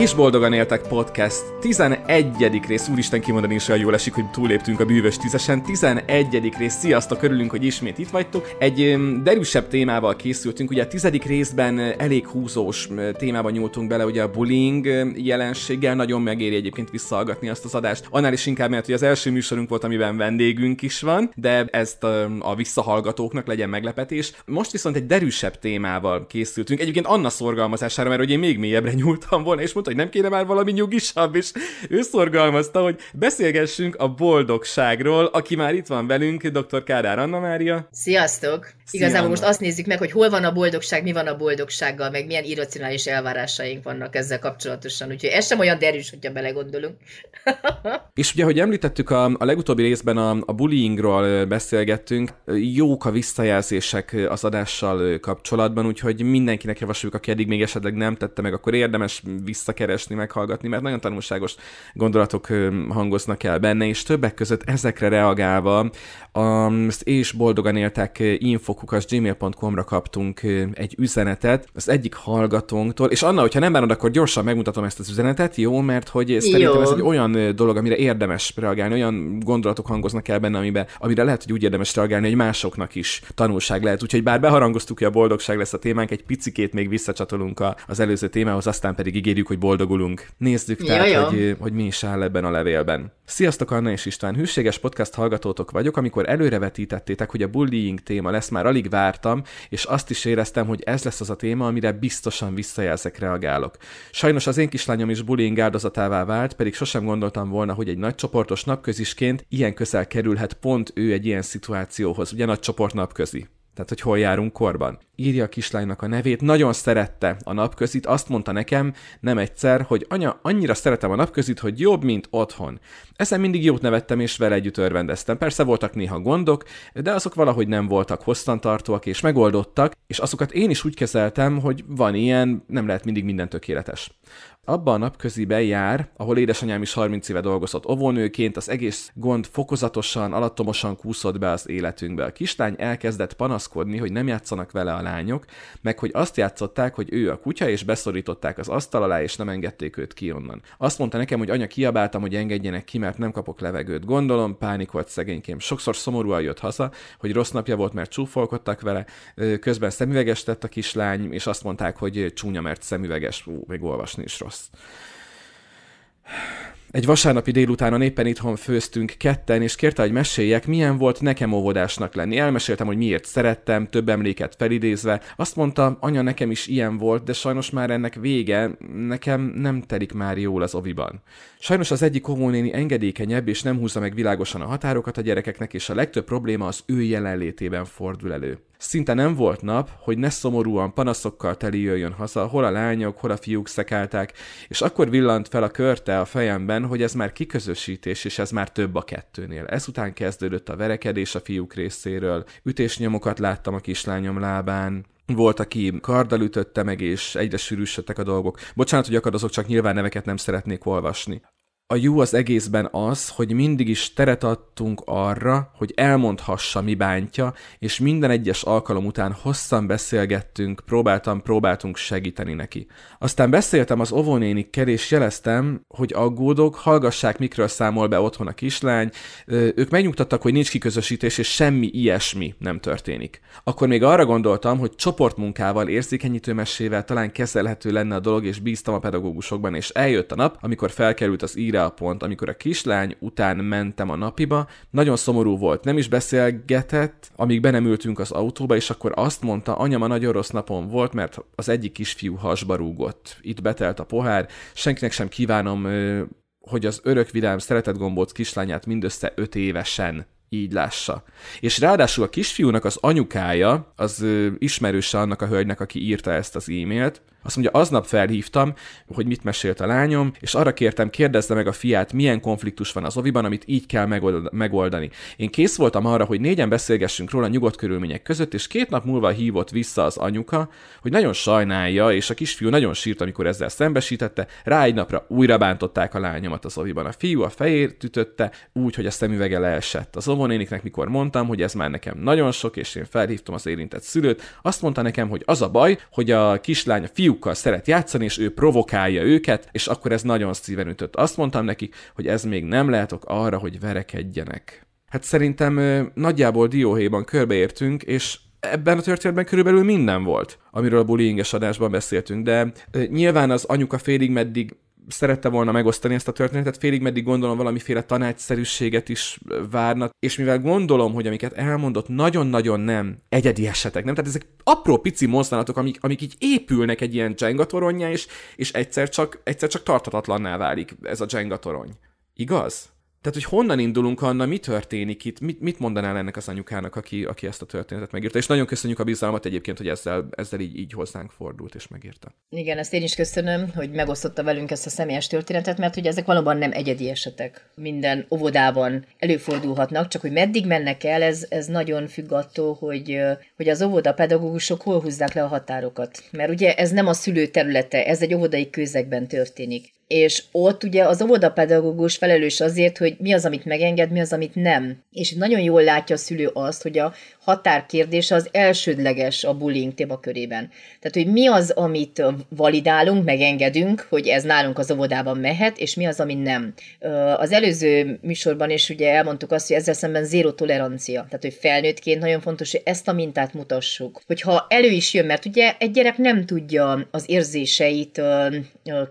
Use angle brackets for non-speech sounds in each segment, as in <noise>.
és Boldogan Éltek Podcast 11. rész, úristen kimondani is olyan jól esik, hogy túléptünk a bűvös tízesen, 11. rész, sziasztok, örülünk, hogy ismét itt vagytok. Egy derűsebb témával készültünk, ugye a tizedik részben elég húzós témában nyúltunk bele, ugye a bullying jelenséggel, nagyon megéri egyébként visszaallgatni azt az adást, annál is inkább, mert hogy az első műsorunk volt, amiben vendégünk is van, de ezt a visszahallgatóknak legyen meglepetés. Most viszont egy derűsebb témával készültünk, egyébként Anna szorgalmazására, mert ugye én még mélyebbre nyúltam volna, és mondtam, mondta, hogy nem kéne már valami nyugisabb, és ő szorgalmazta, hogy beszélgessünk a boldogságról, aki már itt van velünk, dr. Kádár Anna Mária. Sziasztok! Szia, Igazából Anna. most azt nézzük meg, hogy hol van a boldogság, mi van a boldogsággal, meg milyen irracionális elvárásaink vannak ezzel kapcsolatosan. Úgyhogy ez sem olyan derűs, hogyha belegondolunk. <laughs> és ugye, hogy említettük, a, a legutóbbi részben a, a bullyingról beszélgettünk, jók a visszajelzések az adással kapcsolatban, úgyhogy mindenkinek javasoljuk, aki eddig még esetleg nem tette meg, akkor érdemes visszakeresni, meghallgatni, mert nagyon tanulságos gondolatok hangoznak el benne, és többek között ezekre reagálva az és boldogan éltek infok infokukasgmailcom ra kaptunk egy üzenetet az egyik hallgatónktól, és Anna, hogyha nem bánod, akkor gyorsan megmutatom ezt az üzenetet, jó? Mert hogy jó. szerintem ez egy olyan dolog, amire érdemes reagálni, olyan gondolatok hangoznak el benne, amiben, amire lehet, hogy úgy érdemes reagálni, hogy másoknak is tanulság lehet. Úgyhogy bár beharangoztuk, hogy a boldogság lesz a témánk, egy picikét még visszacsatolunk az előző témához, aztán pedig ígérjük, hogy boldogulunk. Nézzük jó, tehát, jó. Hogy, hogy mi is áll ebben a levélben. Sziasztok, Anna és István! Hűséges podcast hallgatótok vagyok, amikor előrevetítettétek, hogy a bullying téma lesz, már alig vártam, és azt is éreztem, hogy ez lesz az a téma, amire biztosan visszajelzek, reagálok. Sajnos az én kislányom is bullying áldozatává vált, pedig sosem gondoltam volna, hogy egy nagy csoportos napközisként ilyen közel kerülhet pont ő egy ilyen szituációhoz, ugye nagy csoport napközi. Tehát, hogy hol járunk korban. Írja a kislánynak a nevét, nagyon szerette a napközit, azt mondta nekem nem egyszer, hogy anya, annyira szeretem a napközit, hogy jobb, mint otthon. Ezen mindig jót nevettem, és vele együtt örvendeztem. Persze voltak néha gondok, de azok valahogy nem voltak hosszantartóak, és megoldottak, és azokat én is úgy kezeltem, hogy van ilyen, nem lehet mindig minden tökéletes abban a napköziben jár, ahol édesanyám is 30 éve dolgozott ovónőként, az egész gond fokozatosan, alattomosan kúszott be az életünkbe. A kislány elkezdett panaszkodni, hogy nem játszanak vele a lányok, meg hogy azt játszották, hogy ő a kutya, és beszorították az asztal alá, és nem engedték őt ki onnan. Azt mondta nekem, hogy anya kiabáltam, hogy engedjenek ki, mert nem kapok levegőt. Gondolom, pánikolt szegénykém. Sokszor szomorúan jött haza, hogy rossz napja volt, mert csúfolkodtak vele, közben szemüveges tett a kislány, és azt mondták, hogy csúnya, mert szemüveges, Ú, még olvasni is rossz lesz. Egy vasárnapi délutánon éppen itthon főztünk ketten, és kérte, hogy meséljek, milyen volt nekem óvodásnak lenni. Elmeséltem, hogy miért szerettem, több emléket felidézve. Azt mondta, anya nekem is ilyen volt, de sajnos már ennek vége, nekem nem telik már jól az oviban. Sajnos az egyik óvónéni engedékenyebb, és nem húzza meg világosan a határokat a gyerekeknek, és a legtöbb probléma az ő jelenlétében fordul elő. Szinte nem volt nap, hogy ne szomorúan panaszokkal teli jöjjön haza, hol a lányok, hol a fiúk szekálták, és akkor villant fel a körte a fejemben, hogy ez már kiközösítés, és ez már több a kettőnél. Ezután kezdődött a verekedés a fiúk részéről, ütésnyomokat láttam a kislányom lábán, volt, aki karddal ütötte meg, és egyre sűrűsödtek a dolgok. Bocsánat, hogy akadozok, csak nyilván neveket nem szeretnék olvasni a jó az egészben az, hogy mindig is teret adtunk arra, hogy elmondhassa, mi bántja, és minden egyes alkalom után hosszan beszélgettünk, próbáltam, próbáltunk segíteni neki. Aztán beszéltem az ovonénikkel és jeleztem, hogy aggódok, hallgassák, mikről számol be otthon a kislány, ők megnyugtattak, hogy nincs kiközösítés, és semmi ilyesmi nem történik. Akkor még arra gondoltam, hogy csoportmunkával, érzékenyítő mesével talán kezelhető lenne a dolog, és bíztam a pedagógusokban, és eljött a nap, amikor felkerült az írás ide a pont, amikor a kislány után mentem a napiba, nagyon szomorú volt, nem is beszélgetett, amíg be nem ültünk az autóba, és akkor azt mondta, anyama nagyon rossz napom volt, mert az egyik kisfiú hasba rúgott. Itt betelt a pohár, senkinek sem kívánom, hogy az örök vidám szeretett gombóc kislányát mindössze öt évesen így lássa. És ráadásul a kisfiúnak az anyukája, az ismerőse annak a hölgynek, aki írta ezt az e-mailt, azt mondja, aznap felhívtam, hogy mit mesélt a lányom, és arra kértem, kérdezze meg a fiát, milyen konfliktus van az oviban, amit így kell megoldani. Én kész voltam arra, hogy négyen beszélgessünk róla nyugodt körülmények között, és két nap múlva hívott vissza az anyuka, hogy nagyon sajnálja, és a kisfiú nagyon sírt, amikor ezzel szembesítette, rá egy napra újra bántották a lányomat az oviban. A fiú a fejét ütötte, úgy, hogy a szemüvege leesett. Az óvonéniknek mikor mondtam, hogy ez már nekem nagyon sok, és én felhívtam az érintett szülőt, azt mondta nekem, hogy az a baj, hogy a kislány a fiú fiúkkal szeret játszani, és ő provokálja őket, és akkor ez nagyon szíven ütött. Azt mondtam neki, hogy ez még nem lehetok arra, hogy verekedjenek. Hát szerintem nagyjából dióhéjban körbeértünk, és ebben a történetben körülbelül minden volt, amiről a bullyinges adásban beszéltünk, de nyilván az anyuka félig meddig szerette volna megosztani ezt a történetet, félig meddig gondolom valamiféle tanácsszerűséget is várnak, és mivel gondolom, hogy amiket elmondott, nagyon-nagyon nem egyedi esetek, nem? Tehát ezek apró pici mozdulatok, amik, amik így épülnek egy ilyen Jenga toronyjá, és, és egyszer, csak, egyszer csak tartatatlanná válik ez a Jenga torony. Igaz? tehát, hogy honnan indulunk, Anna, mi történik itt, mit, mit mondanál ennek az anyukának, aki, aki ezt a történetet megírta, és nagyon köszönjük a bizalmat egyébként, hogy ezzel, ezzel így, így hozzánk fordult és megírta. Igen, ezt én is köszönöm, hogy megosztotta velünk ezt a személyes történetet, mert hogy ezek valóban nem egyedi esetek. Minden óvodában előfordulhatnak, csak hogy meddig mennek el, ez, ez nagyon függ attól, hogy, hogy az óvoda pedagógusok hol húzzák le a határokat. Mert ugye ez nem a szülő területe, ez egy óvodai közegben történik és ott ugye az óvodapedagógus felelős azért, hogy mi az, amit megenged, mi az, amit nem. És nagyon jól látja a szülő azt, hogy a határkérdése az elsődleges a bullying körében. Tehát, hogy mi az, amit validálunk, megengedünk, hogy ez nálunk az óvodában mehet, és mi az, ami nem. Az előző műsorban is ugye elmondtuk azt, hogy ezzel szemben zéró tolerancia. Tehát, hogy felnőttként nagyon fontos, hogy ezt a mintát mutassuk. Hogyha elő is jön, mert ugye egy gyerek nem tudja az érzéseit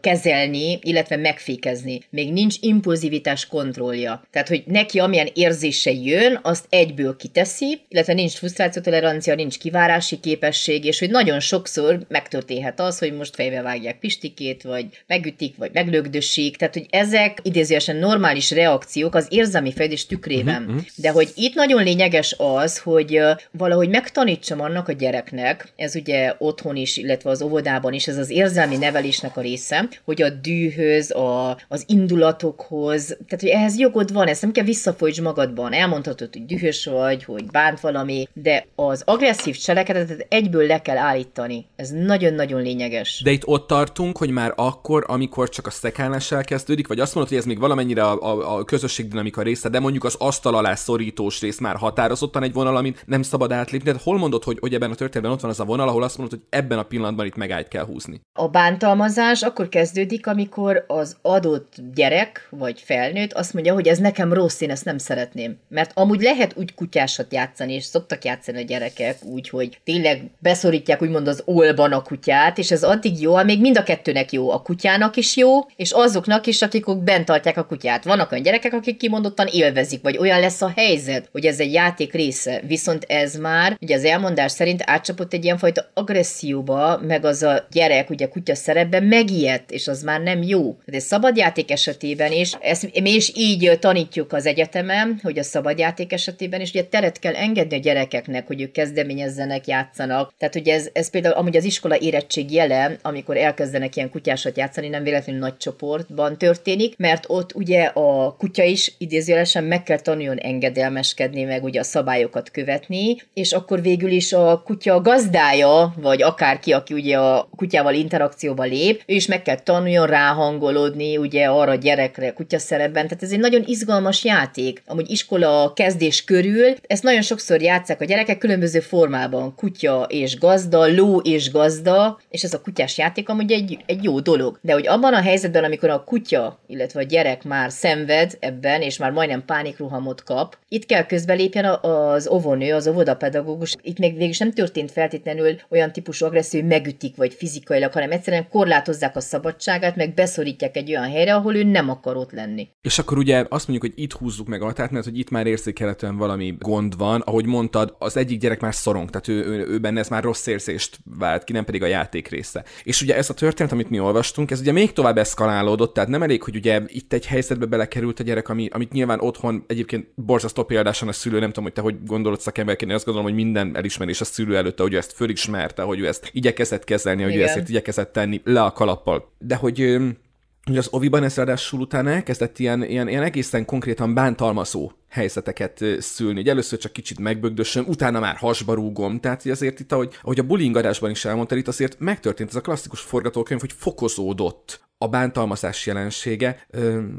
kezelni, illetve megfékezni. Még nincs impulzivitás kontrollja. Tehát, hogy neki amilyen érzése jön, azt egyből kiteszi, illetve nincs frusztrációtolerancia, nincs kivárási képesség, és hogy nagyon sokszor megtörténhet az, hogy most fejbe vágják pistikét, vagy megütik, vagy meglögdösik. Tehát, hogy ezek idézőesen normális reakciók az érzelmi fejlődés tükrében. Uh-huh. De hogy itt nagyon lényeges az, hogy valahogy megtanítsam annak a gyereknek, ez ugye otthon is, illetve az óvodában is, ez az érzelmi nevelésnek a része, hogy a düh erőhöz, a, az indulatokhoz, tehát hogy ehhez jogod van, ezt nem kell visszafolyts magadban. Elmondhatod, hogy dühös vagy, hogy bánt valami, de az agresszív cselekedetet egyből le kell állítani. Ez nagyon-nagyon lényeges. De itt ott tartunk, hogy már akkor, amikor csak a szekálás elkezdődik, vagy azt mondod, hogy ez még valamennyire a, a, a dinamika része, de mondjuk az asztal alá szorítós rész már határozottan egy vonal, amit nem szabad átlépni. Tehát hol mondod, hogy, hogy ebben a történetben ott van az a vonal, ahol azt mondod, hogy ebben a pillanatban itt megállt kell húzni? A bántalmazás akkor kezdődik, amikor akkor az adott gyerek vagy felnőtt azt mondja, hogy ez nekem rossz, én ezt nem szeretném. Mert amúgy lehet úgy kutyásat játszani, és szoktak játszani a gyerekek úgy, hogy tényleg beszorítják úgymond az olban a kutyát, és ez addig jó, amíg mind a kettőnek jó, a kutyának is jó, és azoknak is, akik ott bent tartják a kutyát. Vannak olyan gyerekek, akik kimondottan élvezik, vagy olyan lesz a helyzet, hogy ez egy játék része. Viszont ez már, ugye az elmondás szerint átcsapott egy ilyenfajta agresszióba, meg az a gyerek, ugye a kutya szerepben megijedt, és az már nem jó jó. De hát szabadjáték esetében is, ezt mi is így tanítjuk az egyetemen, hogy a szabadjáték esetében is ugye teret kell engedni a gyerekeknek, hogy ők kezdeményezzenek, játszanak. Tehát ugye ez, ez például amúgy az iskola érettség jele, amikor elkezdenek ilyen kutyásat játszani, nem véletlenül nagy csoportban történik, mert ott ugye a kutya is idézőjelesen meg kell tanuljon engedelmeskedni, meg ugye a szabályokat követni, és akkor végül is a kutya gazdája, vagy akárki, aki ugye a kutyával interakcióba lép, ő is meg kell tanuljon rá ráhangolódni ugye arra gyerekre kutyaszerepben, tehát ez egy nagyon izgalmas játék. Amúgy iskola kezdés körül, ezt nagyon sokszor játszák a gyerekek különböző formában, kutya és gazda, ló és gazda, és ez a kutyás játék amúgy egy, egy jó dolog. De hogy abban a helyzetben, amikor a kutya, illetve a gyerek már szenved ebben, és már majdnem pánikruhamot kap, itt kell közbelépjen az óvonő, az óvodapedagógus. Itt még végül nem történt feltétlenül olyan típusú agresszió, hogy megütik, vagy fizikailag, hanem egyszerűen korlátozzák a szabadságát, meg besz beszorítják egy olyan helyre, ahol ő nem akar ott lenni. És akkor ugye azt mondjuk, hogy itt húzzuk meg a határt, mert hogy itt már érzékelhetően valami gond van. Ahogy mondtad, az egyik gyerek már szorong, tehát ő, ő, ő benne ez már rossz érzést vált ki, nem pedig a játék része. És ugye ez a történet, amit mi olvastunk, ez ugye még tovább eszkalálódott, tehát nem elég, hogy ugye itt egy helyzetbe belekerült a gyerek, ami, amit nyilván otthon egyébként borzasztó példásan a szülő, nem tudom, hogy te hogy gondolod szakemberként, azt gondolom, hogy minden elismerés a szülő előtte, hogy ő ezt fölismerte, hogy ő ezt igyekezett kezelni, hogy Igen. ő ezt igyekezett tenni le a kalappal. De hogy hogy az Oviban ez ráadásul utána elkezdett ilyen, ilyen, ilyen egészen konkrétan bántalmazó helyzeteket szülni. Ugye először csak kicsit megbögdösöm, utána már hasba rúgom. Tehát azért itt, ahogy, ahogy a bulingadásban is elmondta, itt azért megtörtént ez a klasszikus forgatókönyv, hogy fokozódott a bántalmazás jelensége,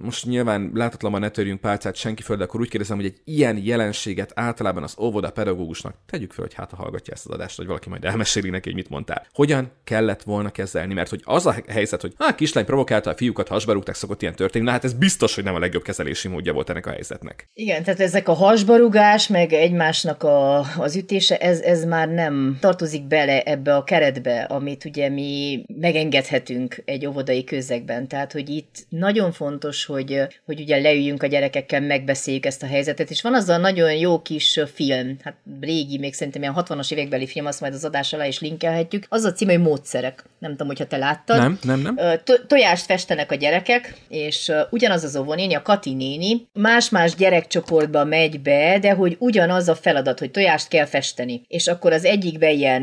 most nyilván láthatatlanban ne törjünk pálcát senki föl, de akkor úgy kérdezem, hogy egy ilyen jelenséget általában az óvoda pedagógusnak, tegyük föl, hogy hát ha hallgatja ezt az adást, hogy valaki majd elmeséli neki, hogy mit mondtál. Hogyan kellett volna kezelni? Mert hogy az a helyzet, hogy hát kislány provokálta a fiúkat, hasba rúgták, szokott ilyen történni, na hát ez biztos, hogy nem a legjobb kezelési módja volt ennek a helyzetnek. Igen, tehát ezek a hasbarugás, meg egymásnak a, az ütése, ez, ez már nem tartozik bele ebbe a keretbe, amit ugye mi megengedhetünk egy óvodai közegben. Tehát, hogy itt nagyon fontos, hogy, hogy ugye leüljünk a gyerekekkel, megbeszéljük ezt a helyzetet, és van az a nagyon jó kis film, hát régi, még szerintem ilyen 60-as évekbeli film, azt majd az adás alá is linkelhetjük, az a cím, hogy Módszerek. Nem tudom, hogyha te láttad. Nem, nem, nem. To- tojást festenek a gyerekek, és ugyanaz az óvonéni, a Kati néni, más-más csak csoportba megy be, de hogy ugyanaz a feladat, hogy tojást kell festeni. És akkor az egyikben ilyen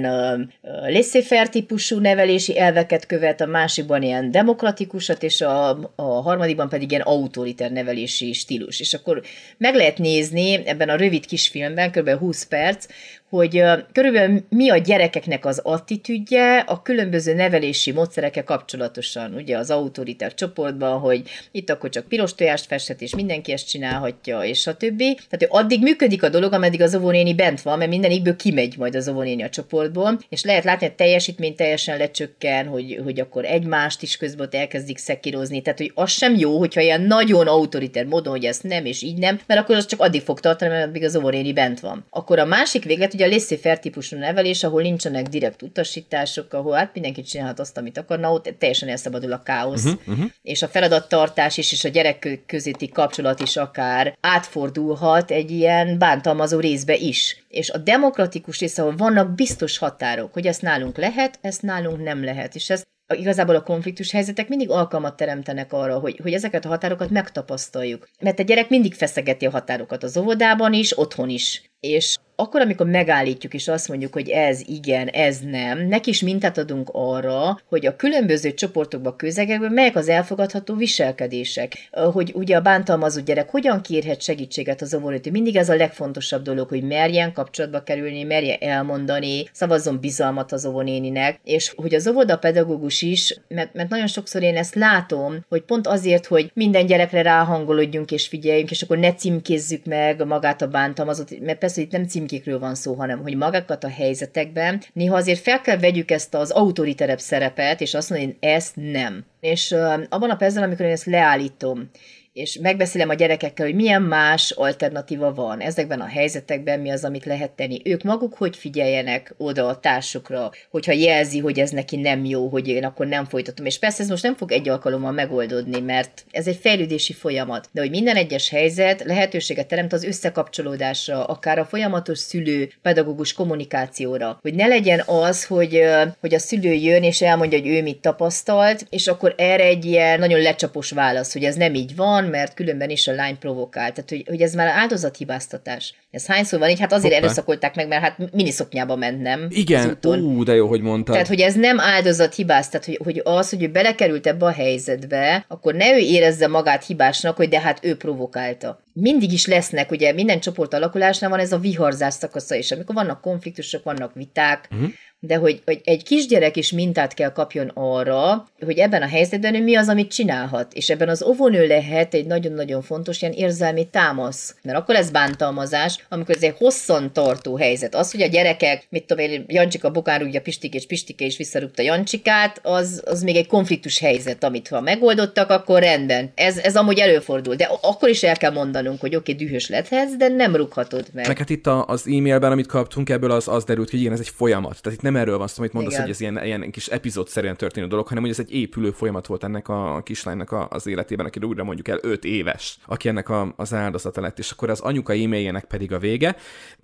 laissez-faire típusú nevelési elveket követ, a másikban ilyen demokratikusat, és a, a harmadikban pedig ilyen autoriter nevelési stílus. És akkor meg lehet nézni ebben a rövid kisfilmben, kb. 20 perc, hogy körülbelül mi a gyerekeknek az attitűdje a különböző nevelési módszereke kapcsolatosan, ugye az autoritár csoportban, hogy itt akkor csak piros tojást festhet, és mindenki ezt csinálhatja, és a többi. Tehát hogy addig működik a dolog, ameddig az óvónéni bent van, mert minden ígyből kimegy majd az óvónéni a csoportból, és lehet látni, hogy teljesítmény teljesen lecsökken, hogy, hogy akkor egymást is közben elkezdik szekírozni. Tehát, hogy az sem jó, hogyha ilyen nagyon autoriter módon, hogy ezt nem és így nem, mert akkor az csak addig fog tartani, mert az óvónéni bent van. Akkor a másik véglet, ugye a laissez-faire típusú nevelés, ahol nincsenek direkt utasítások, ahol hát mindenki csinálhat azt, amit na ott teljesen elszabadul a káosz. Uh-huh, uh-huh. És a feladattartás is, és a gyerek közötti kapcsolat is akár átfordulhat egy ilyen bántalmazó részbe is. És a demokratikus része, ahol vannak biztos határok, hogy ezt nálunk lehet, ezt nálunk nem lehet. És ez igazából a konfliktus helyzetek mindig alkalmat teremtenek arra, hogy, hogy ezeket a határokat megtapasztaljuk. Mert a gyerek mindig feszegeti a határokat az óvodában is, otthon is. És akkor, amikor megállítjuk és azt mondjuk, hogy ez igen, ez nem, neki is mintát adunk arra, hogy a különböző csoportokba, közegekben melyek az elfogadható viselkedések. Hogy ugye a bántalmazott gyerek hogyan kérhet segítséget az óvónőtől. Mindig ez a legfontosabb dolog, hogy merjen kapcsolatba kerülni, merje elmondani, szavazzon bizalmat az óvónéninek, és hogy az pedagógus is, mert, mert nagyon sokszor én ezt látom, hogy pont azért, hogy minden gyerekre ráhangolódjunk és figyeljünk, és akkor ne címkézzük meg magát a bántalmazott, mert persze itt nem cím címkékről van szó, hanem hogy magakat a helyzetekben néha azért fel kell vegyük ezt az autoriterebb szerepet, és azt mondani, hogy ezt nem. És abban a percben, amikor én ezt leállítom, és megbeszélem a gyerekekkel, hogy milyen más alternatíva van ezekben a helyzetekben, mi az, amit lehet tenni. Ők maguk hogy figyeljenek oda a társukra, hogyha jelzi, hogy ez neki nem jó, hogy én akkor nem folytatom. És persze ez most nem fog egy alkalommal megoldódni, mert ez egy fejlődési folyamat. De hogy minden egyes helyzet lehetőséget teremt az összekapcsolódásra, akár a folyamatos szülő pedagógus kommunikációra. Hogy ne legyen az, hogy, hogy a szülő jön és elmondja, hogy ő mit tapasztalt, és akkor erre egy ilyen nagyon lecsapos válasz, hogy ez nem így van, mert különben is a lány provokált. Tehát, hogy, hogy ez már áldozathibáztatás. Ez hányszor van így? Hát azért Hoppá. erőszakolták meg, mert hát miniszoknyába ment, nem? Igen, ú, de jó, hogy mondta. Tehát, hogy ez nem áldozathibáztat, tehát hogy, hogy az, hogy ő belekerült ebbe a helyzetbe, akkor ne ő érezze magát hibásnak, hogy de hát ő provokálta mindig is lesznek, ugye minden csoport alakulásnál van ez a viharzás szakasza is, amikor vannak konfliktusok, vannak viták, uh-huh. de hogy, hogy egy kisgyerek is mintát kell kapjon arra, hogy ebben a helyzetben ő mi az, amit csinálhat, és ebben az óvónő lehet egy nagyon-nagyon fontos ilyen érzelmi támasz, mert akkor ez bántalmazás, amikor ez egy hosszan tartó helyzet. Az, hogy a gyerekek, mit tudom én, Jancsika bokán rúgja Pistik és Pistike is visszarúgta Jancsikát, az, az még egy konfliktus helyzet, amit ha megoldottak, akkor rendben. Ez, ez amúgy előfordul, de akkor is el kell mondani, gondolnunk, hogy oké, okay, dühös lethetsz, de nem rúghatod meg. Meg hát itt a, az e-mailben, amit kaptunk, ebből az, az derült, hogy igen, ez egy folyamat. Tehát itt nem erről van szó, amit mondasz, igen. hogy ez ilyen, ilyen kis epizód szerint történő dolog, hanem hogy ez egy épülő folyamat volt ennek a kislánynak a, az életében, aki újra mondjuk el 5 éves, aki ennek a, az áldozata lett. És akkor az anyuka e-mailjének pedig a vége.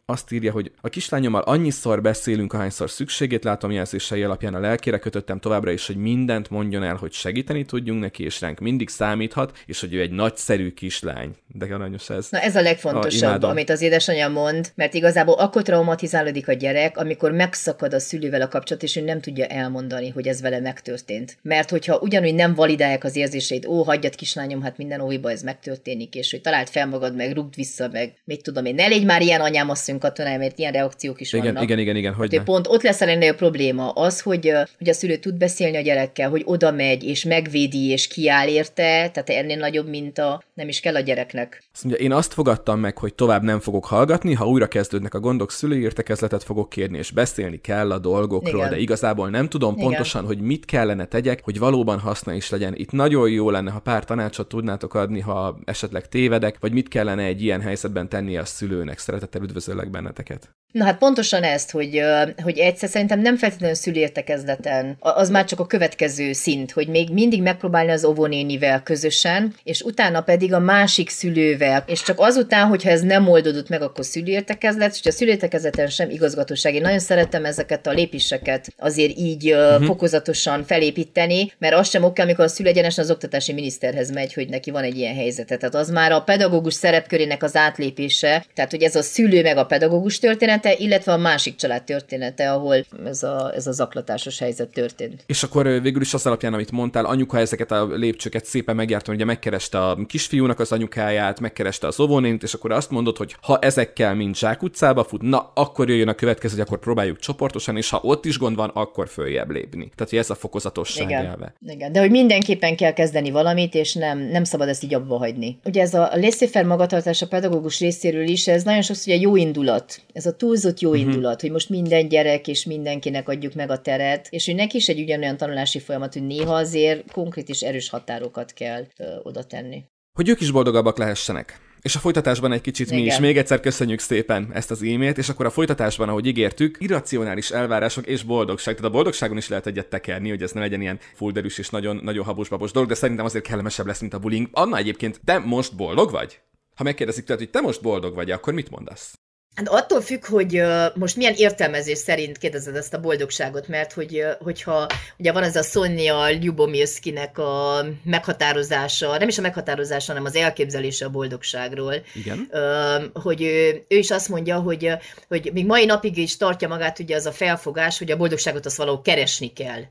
Azt írja, hogy a kislányommal annyiszor beszélünk, ahányszor szükségét látom jelzései alapján a lelkére kötöttem továbbra is, hogy mindent mondjon el, hogy segíteni tudjunk neki, és ránk mindig számíthat, és hogy ő egy nagyszerű kislány. De hagyományos ez. Na ez a legfontosabb, a amit az édesanyja mond, mert igazából akkor traumatizálódik a gyerek, amikor megszakad a szülővel a kapcsolat, és ő nem tudja elmondani, hogy ez vele megtörtént. Mert hogyha ugyanúgy nem validálják az érzéseit, ó, hagyjad kislányom, hát minden óviba ez megtörténik, és hogy talált fel magad, meg rugd vissza, meg mit tudom én, ne légy már ilyen anyám asszony katonám, mert ilyen reakciók is igen, vannak. Igen, igen, igen, hogy hát, Pont ott lesz a legnagyobb probléma, az, hogy, hogy a szülő tud beszélni a gyerekkel, hogy oda megy, és megvédi, és kiáll érte, tehát ennél nagyobb mint a nem is kell a gyereknek. Azt mondja, én azt fogadtam meg, hogy tovább nem fogok hallgatni, ha újra kezdődnek a gondok, szülői értekezletet fogok kérni, és beszélni kell a dolgokról, Igen. de igazából nem tudom Igen. pontosan, hogy mit kellene tegyek, hogy valóban haszna is legyen. Itt nagyon jó lenne, ha pár tanácsot tudnátok adni, ha esetleg tévedek, vagy mit kellene egy ilyen helyzetben tenni a szülőnek. Szeretettel üdvözöllek benneteket. Na hát pontosan ezt, hogy, hogy egyszer szerintem nem feltétlenül szülértekezleten, az már csak a következő szint, hogy még mindig megpróbálni az óvónénivel közösen, és utána pedig a másik szülővel, és csak azután, hogyha ez nem oldódott meg, akkor szülértekezlet, és a szülértekezleten sem igazgatóság. Én nagyon szeretem ezeket a lépéseket azért így uh-huh. fokozatosan felépíteni, mert az sem oké, amikor a szülő egyenesen az oktatási miniszterhez megy, hogy neki van egy ilyen helyzetet Tehát az már a pedagógus szerepkörének az átlépése, tehát hogy ez a szülő meg a pedagógus történet, története, illetve a másik család története, ahol ez a, ez a zaklatásos helyzet történt. És akkor végül is az alapján, amit mondtál, anyuka ezeket a lépcsőket szépen megjárta, ugye megkereste a kisfiúnak az anyukáját, megkereste az óvónénit, és akkor azt mondod, hogy ha ezekkel mind zsákutcába fut, na akkor jöjjön a következő, hogy akkor próbáljuk csoportosan, és ha ott is gond van, akkor följebb lépni. Tehát, hogy ez a fokozatosság Igen. elve. Igen, de hogy mindenképpen kell kezdeni valamit, és nem, nem szabad ezt így abba hagyni. Ugye ez a laissez magatartás a pedagógus részéről is, ez nagyon sokszor ugye jó indulat. Ez a túl túlzott jó uh-huh. indulat, hogy most minden gyerek és mindenkinek adjuk meg a teret, és hogy neki is egy ugyanolyan tanulási folyamat, hogy néha azért konkrét és erős határokat kell ö, oda tenni. Hogy ők is boldogabbak lehessenek. És a folytatásban egy kicsit Igen. mi is. Még egyszer köszönjük szépen ezt az e-mailt, és akkor a folytatásban, ahogy ígértük, irracionális elvárások és boldogság. Tehát a boldogságon is lehet egyet tekerni, hogy ez ne legyen ilyen fulderűs és nagyon, nagyon habos-babos dolog, de szerintem azért kellemesebb lesz, mint a bullying. Anna egyébként, te most boldog vagy? Ha megkérdezik tőled, hogy te most boldog vagy, akkor mit mondasz? Hát attól függ, hogy most milyen értelmezés szerint kérdezed ezt a boldogságot, mert hogy, hogyha ugye van ez a Sonja Ljubomirszkinek a meghatározása, nem is a meghatározása, hanem az elképzelése a boldogságról, Igen. hogy ő, ő is azt mondja, hogy, hogy még mai napig is tartja magát ugye az a felfogás, hogy a boldogságot azt valahol keresni kell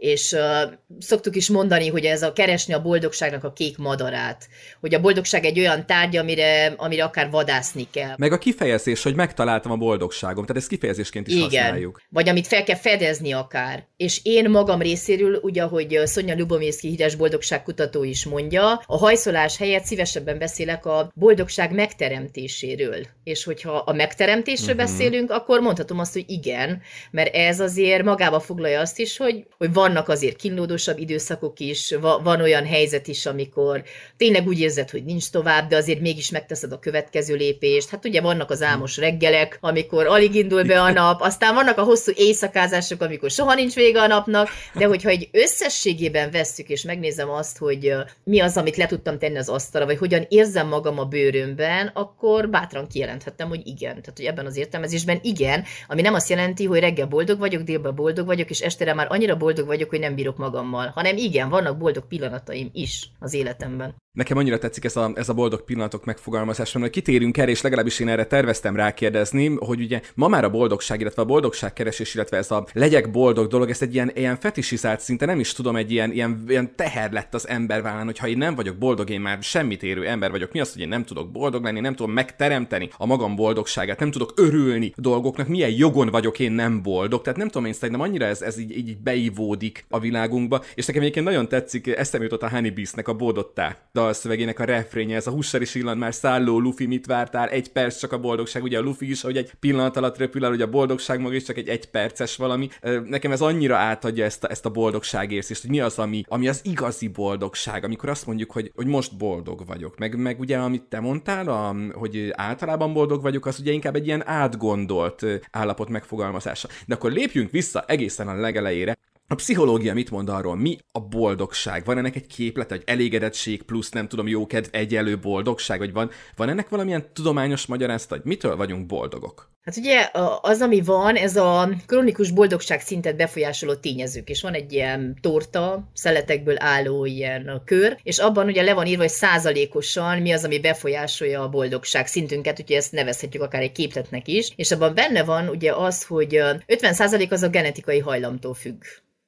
és uh, szoktuk is mondani, hogy ez a keresni a boldogságnak a kék madarát, hogy a boldogság egy olyan tárgy, amire, amire akár vadászni kell. Meg a kifejezés, hogy megtaláltam a boldogságom, tehát ezt kifejezésként is Igen. használjuk. Vagy amit fel kell fedezni akár. És én magam részéről, ugye, ahogy Szonya Lubomirszki híres boldogságkutató is mondja, a hajszolás helyett szívesebben beszélek a boldogság megteremtéséről. És hogyha a megteremtésről uh-huh. beszélünk, akkor mondhatom azt, hogy igen, mert ez azért magába foglalja azt is, hogy, hogy van vannak azért kínlódósabb időszakok is, van olyan helyzet is, amikor tényleg úgy érzed, hogy nincs tovább, de azért mégis megteszed a következő lépést. Hát ugye vannak az álmos hmm. reggelek, amikor alig indul be a nap, aztán vannak a hosszú éjszakázások, amikor soha nincs vége a napnak, de hogyha egy összességében vesszük, és megnézem azt, hogy mi az, amit le tudtam tenni az asztalra, vagy hogyan érzem magam a bőrömben, akkor bátran kijelenthettem, hogy igen. Tehát, hogy ebben az értelmezésben igen, ami nem azt jelenti, hogy reggel boldog vagyok, délben boldog vagyok, és estére már annyira boldog vagyok, vagyok, hogy nem bírok magammal, hanem igen, vannak boldog pillanataim is az életemben. Nekem annyira tetszik ez a, ez a boldog pillanatok megfogalmazása, mert kitérünk erre, és legalábbis én erre terveztem rákérdezni, hogy ugye ma már a boldogság, illetve a boldogságkeresés, illetve ez a legyek boldog dolog, ez egy ilyen, ilyen fetisizált szinte, nem is tudom, egy ilyen, ilyen, ilyen teher lett az ember vállán, hogy ha én nem vagyok boldog, én már semmit érő ember vagyok. Mi az, hogy én nem tudok boldog lenni, nem tudom megteremteni a magam boldogságát, nem tudok örülni dolgoknak, milyen jogon vagyok én nem boldog. Tehát nem tudom, én szerintem annyira ez, ez így, így beívódik beleillik a világunkba, és nekem egyébként nagyon tetszik, eszem jutott a Honeybees-nek a bódottá dalszövegének a refrénje, ez a hussar is illan már szálló, Luffy mit vártál, egy perc csak a boldogság, ugye a Luffy is, hogy egy pillanat alatt repül el, hogy a boldogság maga is csak egy egyperces valami. Nekem ez annyira átadja ezt a, ezt a boldogságérzést, hogy mi az, ami, ami az igazi boldogság, amikor azt mondjuk, hogy, hogy most boldog vagyok. Meg, meg ugye, amit te mondtál, a, hogy általában boldog vagyok, az ugye inkább egy ilyen átgondolt állapot megfogalmazása. De akkor lépjünk vissza egészen a legelejére. A pszichológia mit mond arról? Mi a boldogság? Van ennek egy képlet, egy elégedettség plusz nem tudom, jó kedv egyelő boldogság, vagy van, van ennek valamilyen tudományos magyarázat, hogy mitől vagyunk boldogok? Hát ugye az, ami van, ez a kronikus boldogság szintet befolyásoló tényezők, és van egy ilyen torta, szeletekből álló ilyen kör, és abban ugye le van írva, hogy százalékosan mi az, ami befolyásolja a boldogság szintünket, úgyhogy ezt nevezhetjük akár egy képletnek is, és abban benne van ugye az, hogy 50 százalék az a genetikai hajlamtól függ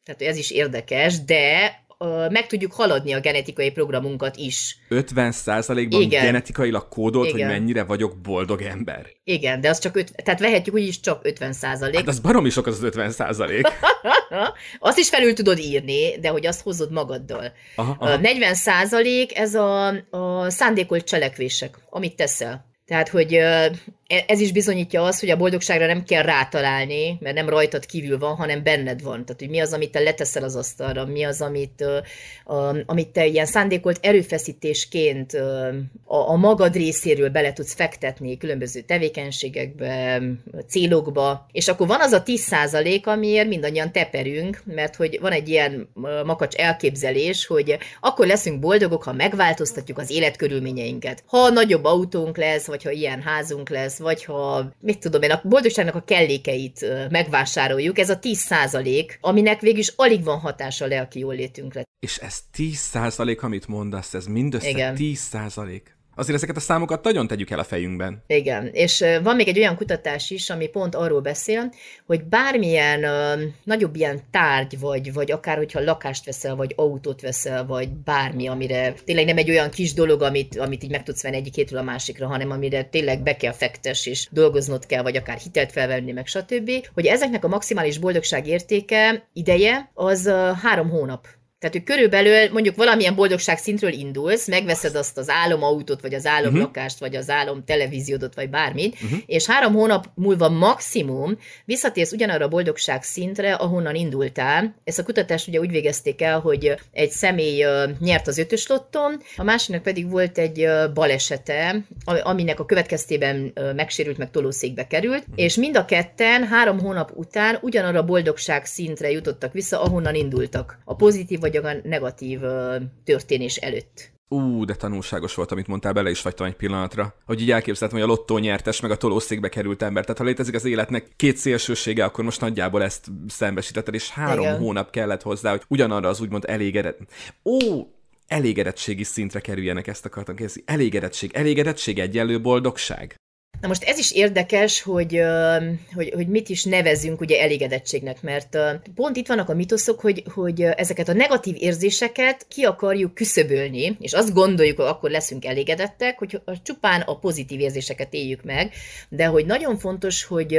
tehát ez is érdekes, de meg tudjuk haladni a genetikai programunkat is. 50%-ban Igen. genetikailag kódolt, Igen. hogy mennyire vagyok boldog ember. Igen, de az csak, öt, tehát vehetjük úgyis csak 50%. Hát az baromi sok az az 50%. <laughs> azt is felül tudod írni, de hogy azt hozod magaddal. Aha, aha. 40% ez a, a szándékolt cselekvések, amit teszel. Tehát, hogy E-, ez is bizonyítja azt, hogy a boldogságra nem kell rátalálni, mert nem rajtad kívül van, hanem benned van. Tehát, hogy mi az, amit te leteszel az asztalra, mi az, amit, amit te ilyen szándékolt erőfeszítésként a, magad részéről bele tudsz fektetni különböző tevékenységekbe, célokba, és akkor van az a 10% amiért mindannyian teperünk, mert hogy van egy ilyen makacs elképzelés, hogy akkor leszünk boldogok, ha megváltoztatjuk az életkörülményeinket. Ha nagyobb autónk lesz, vagy ha ilyen házunk lesz, vagy ha, mit tudom én, a boldogságnak a kellékeit megvásároljuk, ez a 10 százalék, aminek végülis alig van hatása le a jólétünkre. És ez 10 százalék, amit mondasz, ez mindössze Igen. 10 százalék. Azért ezeket a számokat nagyon tegyük el a fejünkben. Igen, és van még egy olyan kutatás is, ami pont arról beszél, hogy bármilyen ö, nagyobb ilyen tárgy, vagy, vagy akár hogyha lakást veszel, vagy autót veszel, vagy bármi, amire tényleg nem egy olyan kis dolog, amit, amit így meg tudsz venni egyikétől a másikra, hanem amire tényleg be kell fektes, és dolgoznod kell, vagy akár hitelt felvenni, meg stb. Hogy ezeknek a maximális boldogság értéke, ideje, az három hónap tehát, hogy körülbelül mondjuk valamilyen boldogság szintről indulsz, megveszed azt az álomautót, vagy az mhm. álomlakást, uh-huh. vagy az álom televíziódot, vagy bármit, uh-huh. és három hónap múlva maximum visszatérsz ugyanarra a boldogság szintre, ahonnan indultál. Ezt a kutatást ugye úgy végezték el, hogy egy személy nyert az ötös lotton, a másiknak pedig volt egy balesete, aminek a következtében megsérült, meg tolószékbe került, uh-huh. és mind a ketten három hónap után ugyanarra a boldogság szintre jutottak vissza, ahonnan indultak. A pozitív vagy vagyok a negatív ö, történés előtt. Ú, de tanulságos volt, amit mondtál, bele is fagytam egy pillanatra. Hogy így elképzeltem, hogy a lottó nyertes, meg a tolószékbe került ember. Tehát ha létezik az életnek két szélsősége, akkor most nagyjából ezt szembesítetted, és három Igen. hónap kellett hozzá, hogy ugyanarra az úgymond elégedett. Ó, elégedettségi szintre kerüljenek, ezt akartam kérdezni. Elégedettség. Elégedettség egyenlő boldogság? Na most ez is érdekes, hogy, hogy, hogy mit is nevezünk ugye elégedettségnek, mert pont itt vannak a mitoszok, hogy, hogy ezeket a negatív érzéseket ki akarjuk küszöbölni, és azt gondoljuk, hogy akkor leszünk elégedettek, hogy csupán a pozitív érzéseket éljük meg, de hogy nagyon fontos, hogy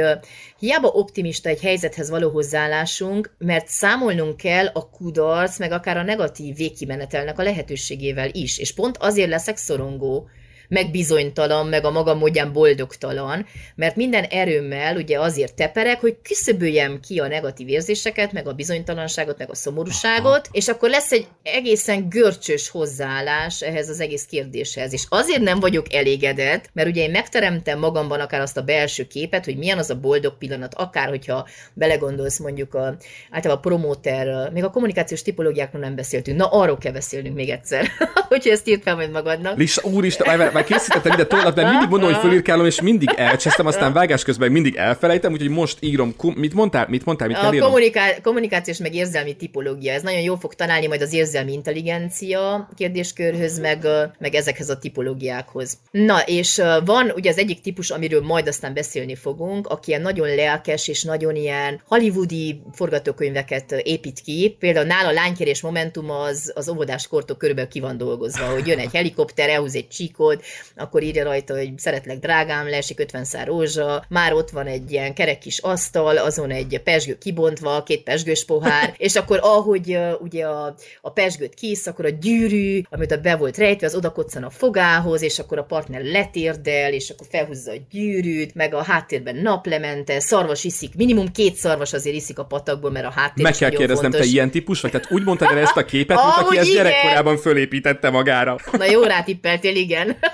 hiába optimista egy helyzethez való hozzáállásunk, mert számolnunk kell a kudarc, meg akár a negatív végkimenetelnek a lehetőségével is, és pont azért leszek szorongó, meg bizonytalan, meg a maga módján boldogtalan, mert minden erőmmel ugye azért teperek, hogy küszöböljem ki a negatív érzéseket, meg a bizonytalanságot, meg a szomorúságot, és akkor lesz egy egészen görcsös hozzáállás ehhez az egész kérdéshez. És azért nem vagyok elégedett, mert ugye én megteremtem magamban akár azt a belső képet, hogy milyen az a boldog pillanat, akár hogyha belegondolsz mondjuk a, általában a promóter, még a kommunikációs tipológiákról nem beszéltünk, na arról kell beszélnünk még egyszer, <laughs> hogyha ezt írtam majd magadnak. Lista, úristen, már készítettem ide tollat, de mindig mondom, hogy fölírkálom, és mindig elcsesztem, aztán vágás közben mindig elfelejtem, úgyhogy most írom, mit mondtál, mit mondtál, mit kell A kommuniká- kommunikációs meg érzelmi tipológia, ez nagyon jó fog találni majd az érzelmi intelligencia kérdéskörhöz, meg, meg ezekhez a tipológiákhoz. Na, és van ugye az egyik típus, amiről majd aztán beszélni fogunk, aki ilyen nagyon lelkes és nagyon ilyen hollywoodi forgatókönyveket épít ki. Például nála a lánykérés momentum az, az óvodás kortól körülbelül ki van dolgozva, hogy jön egy helikopter, elhúz egy csíkot, akkor írja rajta, hogy szeretlek drágám, leesik 50 szár rózsa, már ott van egy ilyen kerek kis asztal, azon egy pesgő kibontva, két pesgős pohár, <laughs> és akkor ahogy ugye a, a pesgőt kész, akkor a gyűrű, amit a be volt rejtve, az odakoccan a fogához, és akkor a partner letérdel, és akkor felhúzza a gyűrűt, meg a háttérben naplemente, szarvas iszik, minimum két szarvas azért iszik a patakból, mert a háttér Meg kell kérdeznem, fontos. te ilyen típus vagy? Tehát úgy mondtad el ezt a képet, mint aki ezt gyerekkorában fölépítette magára. Na jó, rátippeltél, igen. <laughs>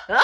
<laughs>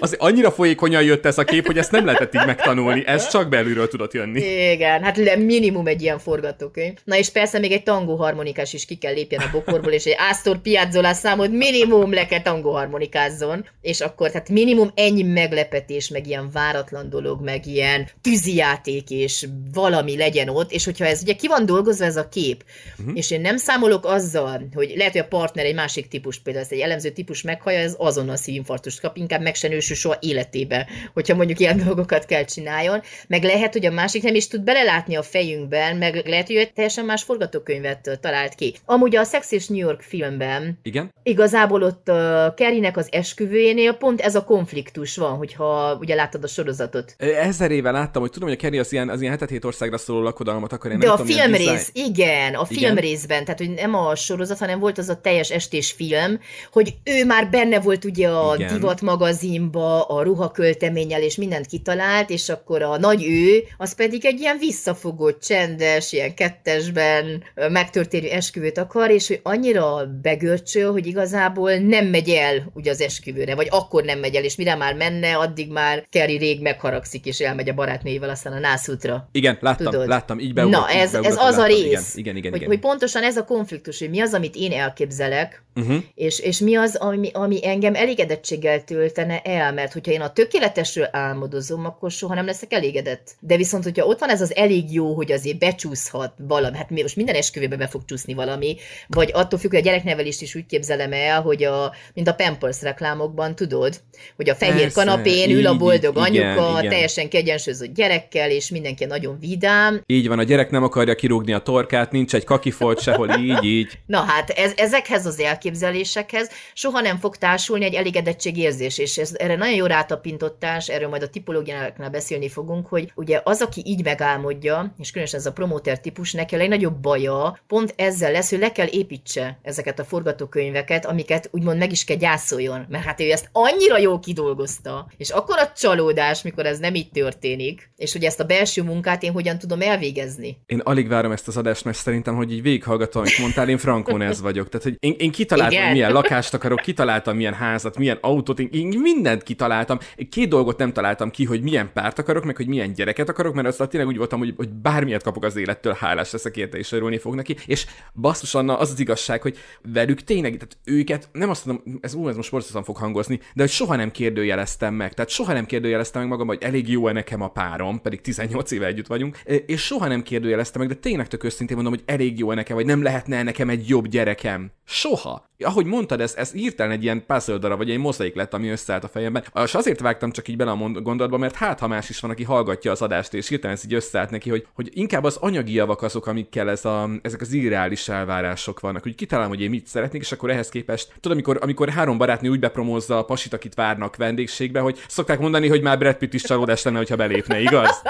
Az annyira folyékonyan jött ez a kép, hogy ezt nem lehetett így megtanulni, ez csak belülről tudott jönni. Igen, hát le minimum egy ilyen forgatókönyv. Na és persze még egy tangó harmonikás is ki kell lépjen a bokorból, és egy Astor Piazzolás számot minimum le kell tangó harmonikázzon, és akkor tehát minimum ennyi meglepetés, meg ilyen váratlan dolog, meg ilyen tűzijáték, és valami legyen ott, és hogyha ez ugye ki van dolgozva ez a kép, uh-huh. és én nem számolok azzal, hogy lehet, hogy a partner egy másik típus, például ezt egy elemző típus meghallja, ez azonnal szívinfarktust kap, inkább meg se nősül soha életébe, hogyha mondjuk ilyen <laughs> dolgokat kell csináljon. Meg lehet, hogy a másik nem is tud belelátni a fejünkben, meg lehet, hogy egy teljesen más forgatókönyvet talált ki. Amúgy a Sex és New York filmben Igen? igazából ott Kerinek az esküvőjénél pont ez a konfliktus van, hogyha ugye láttad a sorozatot. Ezer éve láttam, hogy tudom, hogy a Kerry az ilyen, az ilyen hetet hét országra szóló lakodalmat akar. Én De a tudom, film rész, igen, a igen. részben, tehát hogy nem a sorozat, hanem volt az a teljes estés film, hogy ő már benne volt ugye a igen. divat magazinba a ruhakölteménnyel, és mindent kitalált, és akkor a nagy ő, az pedig egy ilyen visszafogott, csendes, ilyen kettesben megtörténő esküvőt akar, és hogy annyira begörcsöl, hogy igazából nem megy el ugye az esküvőre, vagy akkor nem megy el, és mire már menne, addig már Keri rég megharagszik, és elmegy a barátnőjével aztán a nászútra. Igen, láttam, Tudod? láttam, így beugrott. Na, ez, beugrott, ez az láttam. a rész. Igen, igen, igen, hogy, igen. hogy pontosan ez a konfliktus, hogy mi az, amit én elképzelek, uh-huh. és, és mi az, ami, ami engem elégedettséggel töltene el, mert hogyha én a tökéletesről álmodozom, akkor soha nem leszek elégedett. De viszont, hogyha ott van ez az elég jó, hogy azért becsúszhat valami, hát most minden esküvőbe be fog csúszni valami, vagy attól függ, hogy a gyereknevelést is úgy képzelem el, hogy a, mint a Pampers reklámokban, tudod, hogy a fehér Persze, kanapén ül a boldog így, anyuka, igen, igen. teljesen kegyensúlyozott gyerekkel, és mindenki nagyon vidám. Így van, a gyerek nem akarja kirúgni a torkát, nincs egy kakifolt sehol, így, így. Na hát, ez, ezekhez az elképzelésekhez soha nem fog társulni egy érzés érzés, és ez, erre nagyon jó rátapintottás, erről majd a tipológiánál beszélni fogunk, hogy ugye az, aki így megálmodja, és különösen ez a promóter típus, neki a legnagyobb baja pont ezzel lesz, hogy le kell építse ezeket a forgatókönyveket, amiket úgymond meg is kell gyászoljon, mert hát ő ezt annyira jól kidolgozta, és akkor a csalódás, mikor ez nem így történik, és hogy ezt a belső munkát én hogyan tudom elvégezni. Én alig várom ezt az adást, mert szerintem, hogy így végighallgatom, amit mondtál, én frankon ez vagyok. Tehát, hogy én, én kitaláltam, Igen. milyen lakást akarok, kitaláltam, milyen házat, milyen autót, én én mindent kitaláltam. Két dolgot nem találtam ki, hogy milyen párt akarok, meg hogy milyen gyereket akarok, mert aztán tényleg úgy voltam, hogy, hogy bármilyet kapok az élettől, hálás leszek érte, és örülni fog neki. És basszus Anna, az az igazság, hogy velük tényleg, tehát őket, nem azt mondom, ez ú, ez most borzasztóan fog hangozni, de hogy soha nem kérdőjeleztem meg. Tehát soha nem kérdőjeleztem meg magam, hogy elég jó-e nekem a párom, pedig 18 éve együtt vagyunk, e, és soha nem kérdőjeleztem meg, de tényleg tök mondom, hogy elég jó-e nekem, vagy nem lehetne nekem egy jobb gyerekem. Soha. Ahogy mondtad, ez, ez írtelen egy ilyen puzzle darab, vagy egy mozaik lett, ami összeállt a fejemben. És azért vágtam csak így bele a gondolatba, mert hát ha más is van, aki hallgatja az adást, és hirtelen ez így összeállt neki, hogy, hogy inkább az anyagi javak azok, amikkel ez a, ezek az irreális elvárások vannak. Úgy kitalálom, hogy én mit szeretnék, és akkor ehhez képest, tudod, amikor, amikor három barátnő úgy bepromózza a pasit, akit várnak vendégségbe, hogy szokták mondani, hogy már Brad Pitt is csalódás lenne, hogyha belépne, igaz? <laughs>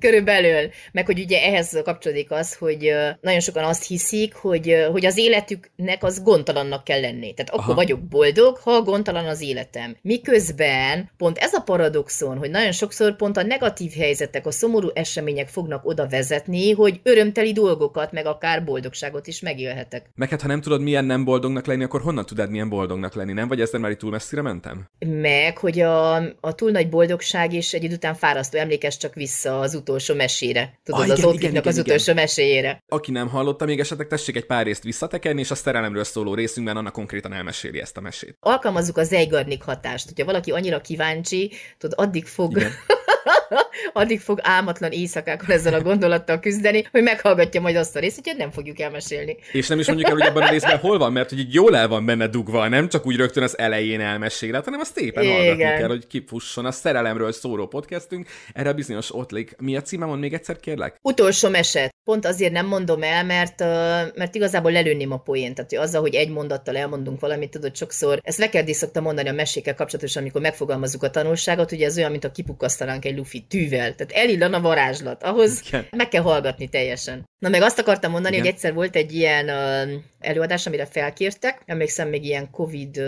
Körülbelül. Meg hogy ugye ehhez kapcsolódik az, hogy nagyon sokan azt hiszik, hogy, hogy az élet életüknek az gondtalannak kell lenni. Tehát Aha. akkor vagyok boldog, ha gondtalan az életem. Miközben pont ez a paradoxon, hogy nagyon sokszor pont a negatív helyzetek, a szomorú események fognak oda vezetni, hogy örömteli dolgokat, meg akár boldogságot is megélhetek. Meg hát, ha nem tudod, milyen nem boldognak lenni, akkor honnan tudod, milyen boldognak lenni, nem? Vagy ezzel már itt túl messzire mentem? Meg, hogy a, a túl nagy boldogság is egy idő után fárasztó, emlékezz csak vissza az utolsó mesére. Tudod, ah, igen, az igen, az igen. utolsó meséjére. Aki nem hallotta, még esetleg tessék egy pár részt visszatekerni, elérni, és a szerelemről szóló részünkben annak konkrétan elmeséli ezt a mesét. Alkalmazzuk az Zeigarnik hatást. Hogyha valaki annyira kíváncsi, tudod, addig fog <laughs> <laughs> addig fog álmatlan éjszakákon ezzel a gondolattal küzdeni, hogy meghallgatja majd azt a részt, hogy nem fogjuk elmesélni. És nem is mondjuk el, hogy abban a részben hol van, mert hogy így jól el van benne dugva, nem csak úgy rögtön az elején elmesél, hanem azt szépen Igen. hallgatni kell, hogy kifusson a szerelemről szóró podcastünk. Erre a bizonyos ottlik. Mi a címem, mond még egyszer, kérlek? Utolsó eset. Pont azért nem mondom el, mert, mert igazából lelőném a poént. Tehát hogy azzal, hogy egy mondattal elmondunk valamit, tudod, sokszor. Ezt Vekerdi szokta mondani a mesékkel kapcsolatosan, amikor megfogalmazzuk a tanulságot, ugye ez olyan, mint a kipukasztalánk egy lufi férfi tűvel, tehát elillan a varázslat, ahhoz Igen. meg kell hallgatni teljesen. Na meg azt akartam mondani, Igen. hogy egyszer volt egy ilyen előadás, amire felkértek, emlékszem még ilyen Covid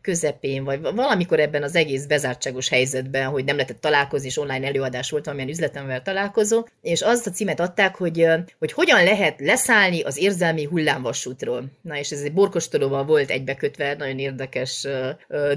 közepén, vagy valamikor ebben az egész bezártságos helyzetben, hogy nem lehetett találkozni, és online előadás volt, valamilyen üzletemvel találkozó, és azt a címet adták, hogy, hogy hogyan lehet leszállni az érzelmi hullámvasútról. Na és ez egy borkostolóval volt egybekötve, nagyon érdekes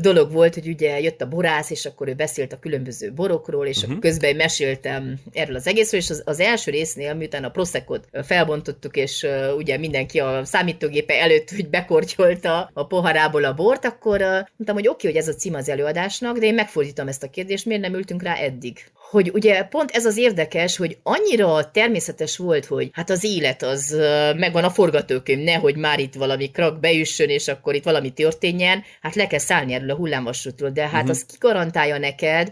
dolog volt, hogy ugye jött a borász, és akkor ő beszélt a különböző borokról, és uh-huh. közben meséltem erről az egészről, és az, az első résznél, miután a proszekot felbontottuk, és ugye mindenki a számítógépe előtt úgy bekortyolta a poharából a bort, akkor mondtam, hogy oké, okay, hogy ez a cím az előadásnak, de én megfordítom ezt a kérdést, miért nem ültünk rá eddig? Hogy ugye pont ez az érdekes, hogy annyira természetes volt, hogy hát az élet az megvan a forgatókönyv, nehogy már itt valami krak beüssön, és akkor itt valami történjen, hát le kell szállni erről a hullámvasútról, de hát uh-huh. az kigarantálja neked,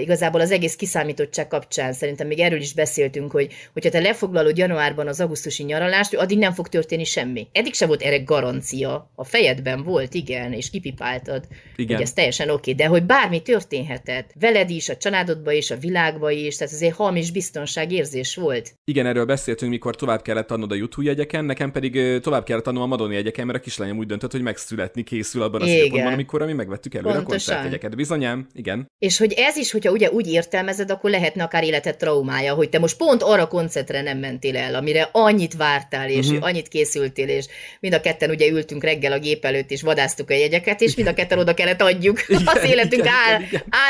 igazából az egész kiszámítottság kapcsán. Szerintem még erről is beszéltünk, hogy hogyha te lefoglalod januárban az augusztusi nyaralást, addig nem fog történni semmi. Eddig se volt erre garancia. A fejedben volt, igen, és kipipáltad. Igen. Hogy ez teljesen oké, okay. de hogy bármi történhetett. Veled is, a családodba is, a világba is, tehát azért hamis biztonságérzés volt. Igen, erről beszéltünk, mikor tovább kellett adnod a YouTube jegyeken, nekem pedig tovább kellett adnom a Madoni jegyeken, mert a kislányom úgy döntött, hogy megszületni készül abban az időpontban, amikor mi megvettük előre Pontosan. a koncertjegyeket. Bizonyám, igen. És hogy ez is hogyha ugye úgy értelmezed, akkor lehetne akár életet traumája, hogy te most pont arra koncentre nem mentél el, amire annyit vártál, és uh-huh. annyit készültél, és mind a ketten ugye ültünk reggel a gép előtt, és vadáztuk a jegyeket, és mind a ketten oda kellett adjuk igen, az életünk igen, áll,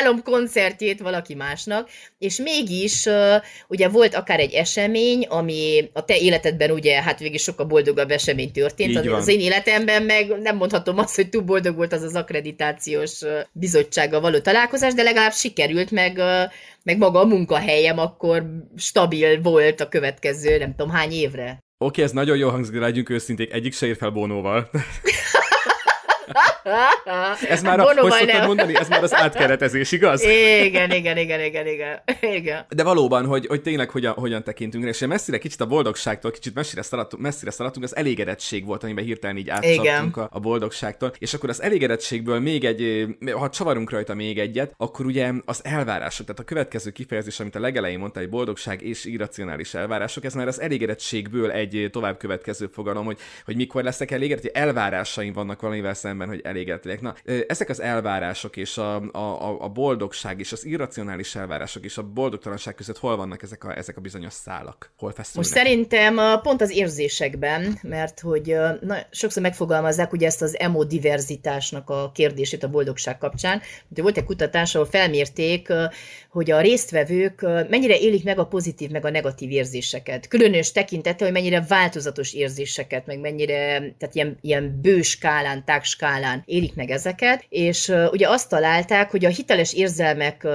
igen. koncertjét valaki másnak, és mégis ugye volt akár egy esemény, ami a te életedben ugye, hát végig sokkal boldogabb esemény történt, az, az én életemben meg nem mondhatom azt, hogy túl boldog volt az az akkreditációs bizottsággal való találkozás, de legalább siker sikerült, meg, meg maga a munkahelyem akkor stabil volt a következő nem tudom hány évre. Oké, okay, ez nagyon jó hangzik, de legyünk őszinték, egyik se ér fel bónóval. <laughs> <laughs> ez már, a, hogy mondani, ez már az átkeretezés, igaz? Igen, igen, igen, igen, igen. igen. De valóban, hogy, hogy tényleg hogyan, hogyan tekintünk rá, és messzire kicsit a boldogságtól, kicsit messzire szaladtunk, messzire szaladtunk az elégedettség volt, amiben hirtelen így átcsaptunk a, a, boldogságtól, és akkor az elégedettségből még egy, ha csavarunk rajta még egyet, akkor ugye az elvárások, tehát a következő kifejezés, amit a legelején mondta, egy boldogság és irracionális elvárások, ez már az elégedettségből egy tovább következő fogalom, hogy, hogy mikor leszek elégedett, hogy elvárásaim vannak valamivel szemben, hogy elégetlek. Na, ezek az elvárások és a, a, a boldogság és az irracionális elvárások és a boldogtalanság között hol vannak ezek a, ezek a bizonyos szálak? Hol feszülnek? Most szerintem pont az érzésekben, mert hogy na, sokszor megfogalmazzák ugye ezt az emodiverzitásnak a kérdését a boldogság kapcsán. De volt egy kutatás, ahol felmérték, hogy a résztvevők mennyire élik meg a pozitív, meg a negatív érzéseket. Különös tekintete, hogy mennyire változatos érzéseket, meg mennyire, tehát ilyen, ilyen bőskálán, tágskálán élik meg ezeket, és ugye azt találták, hogy a hiteles érzelmek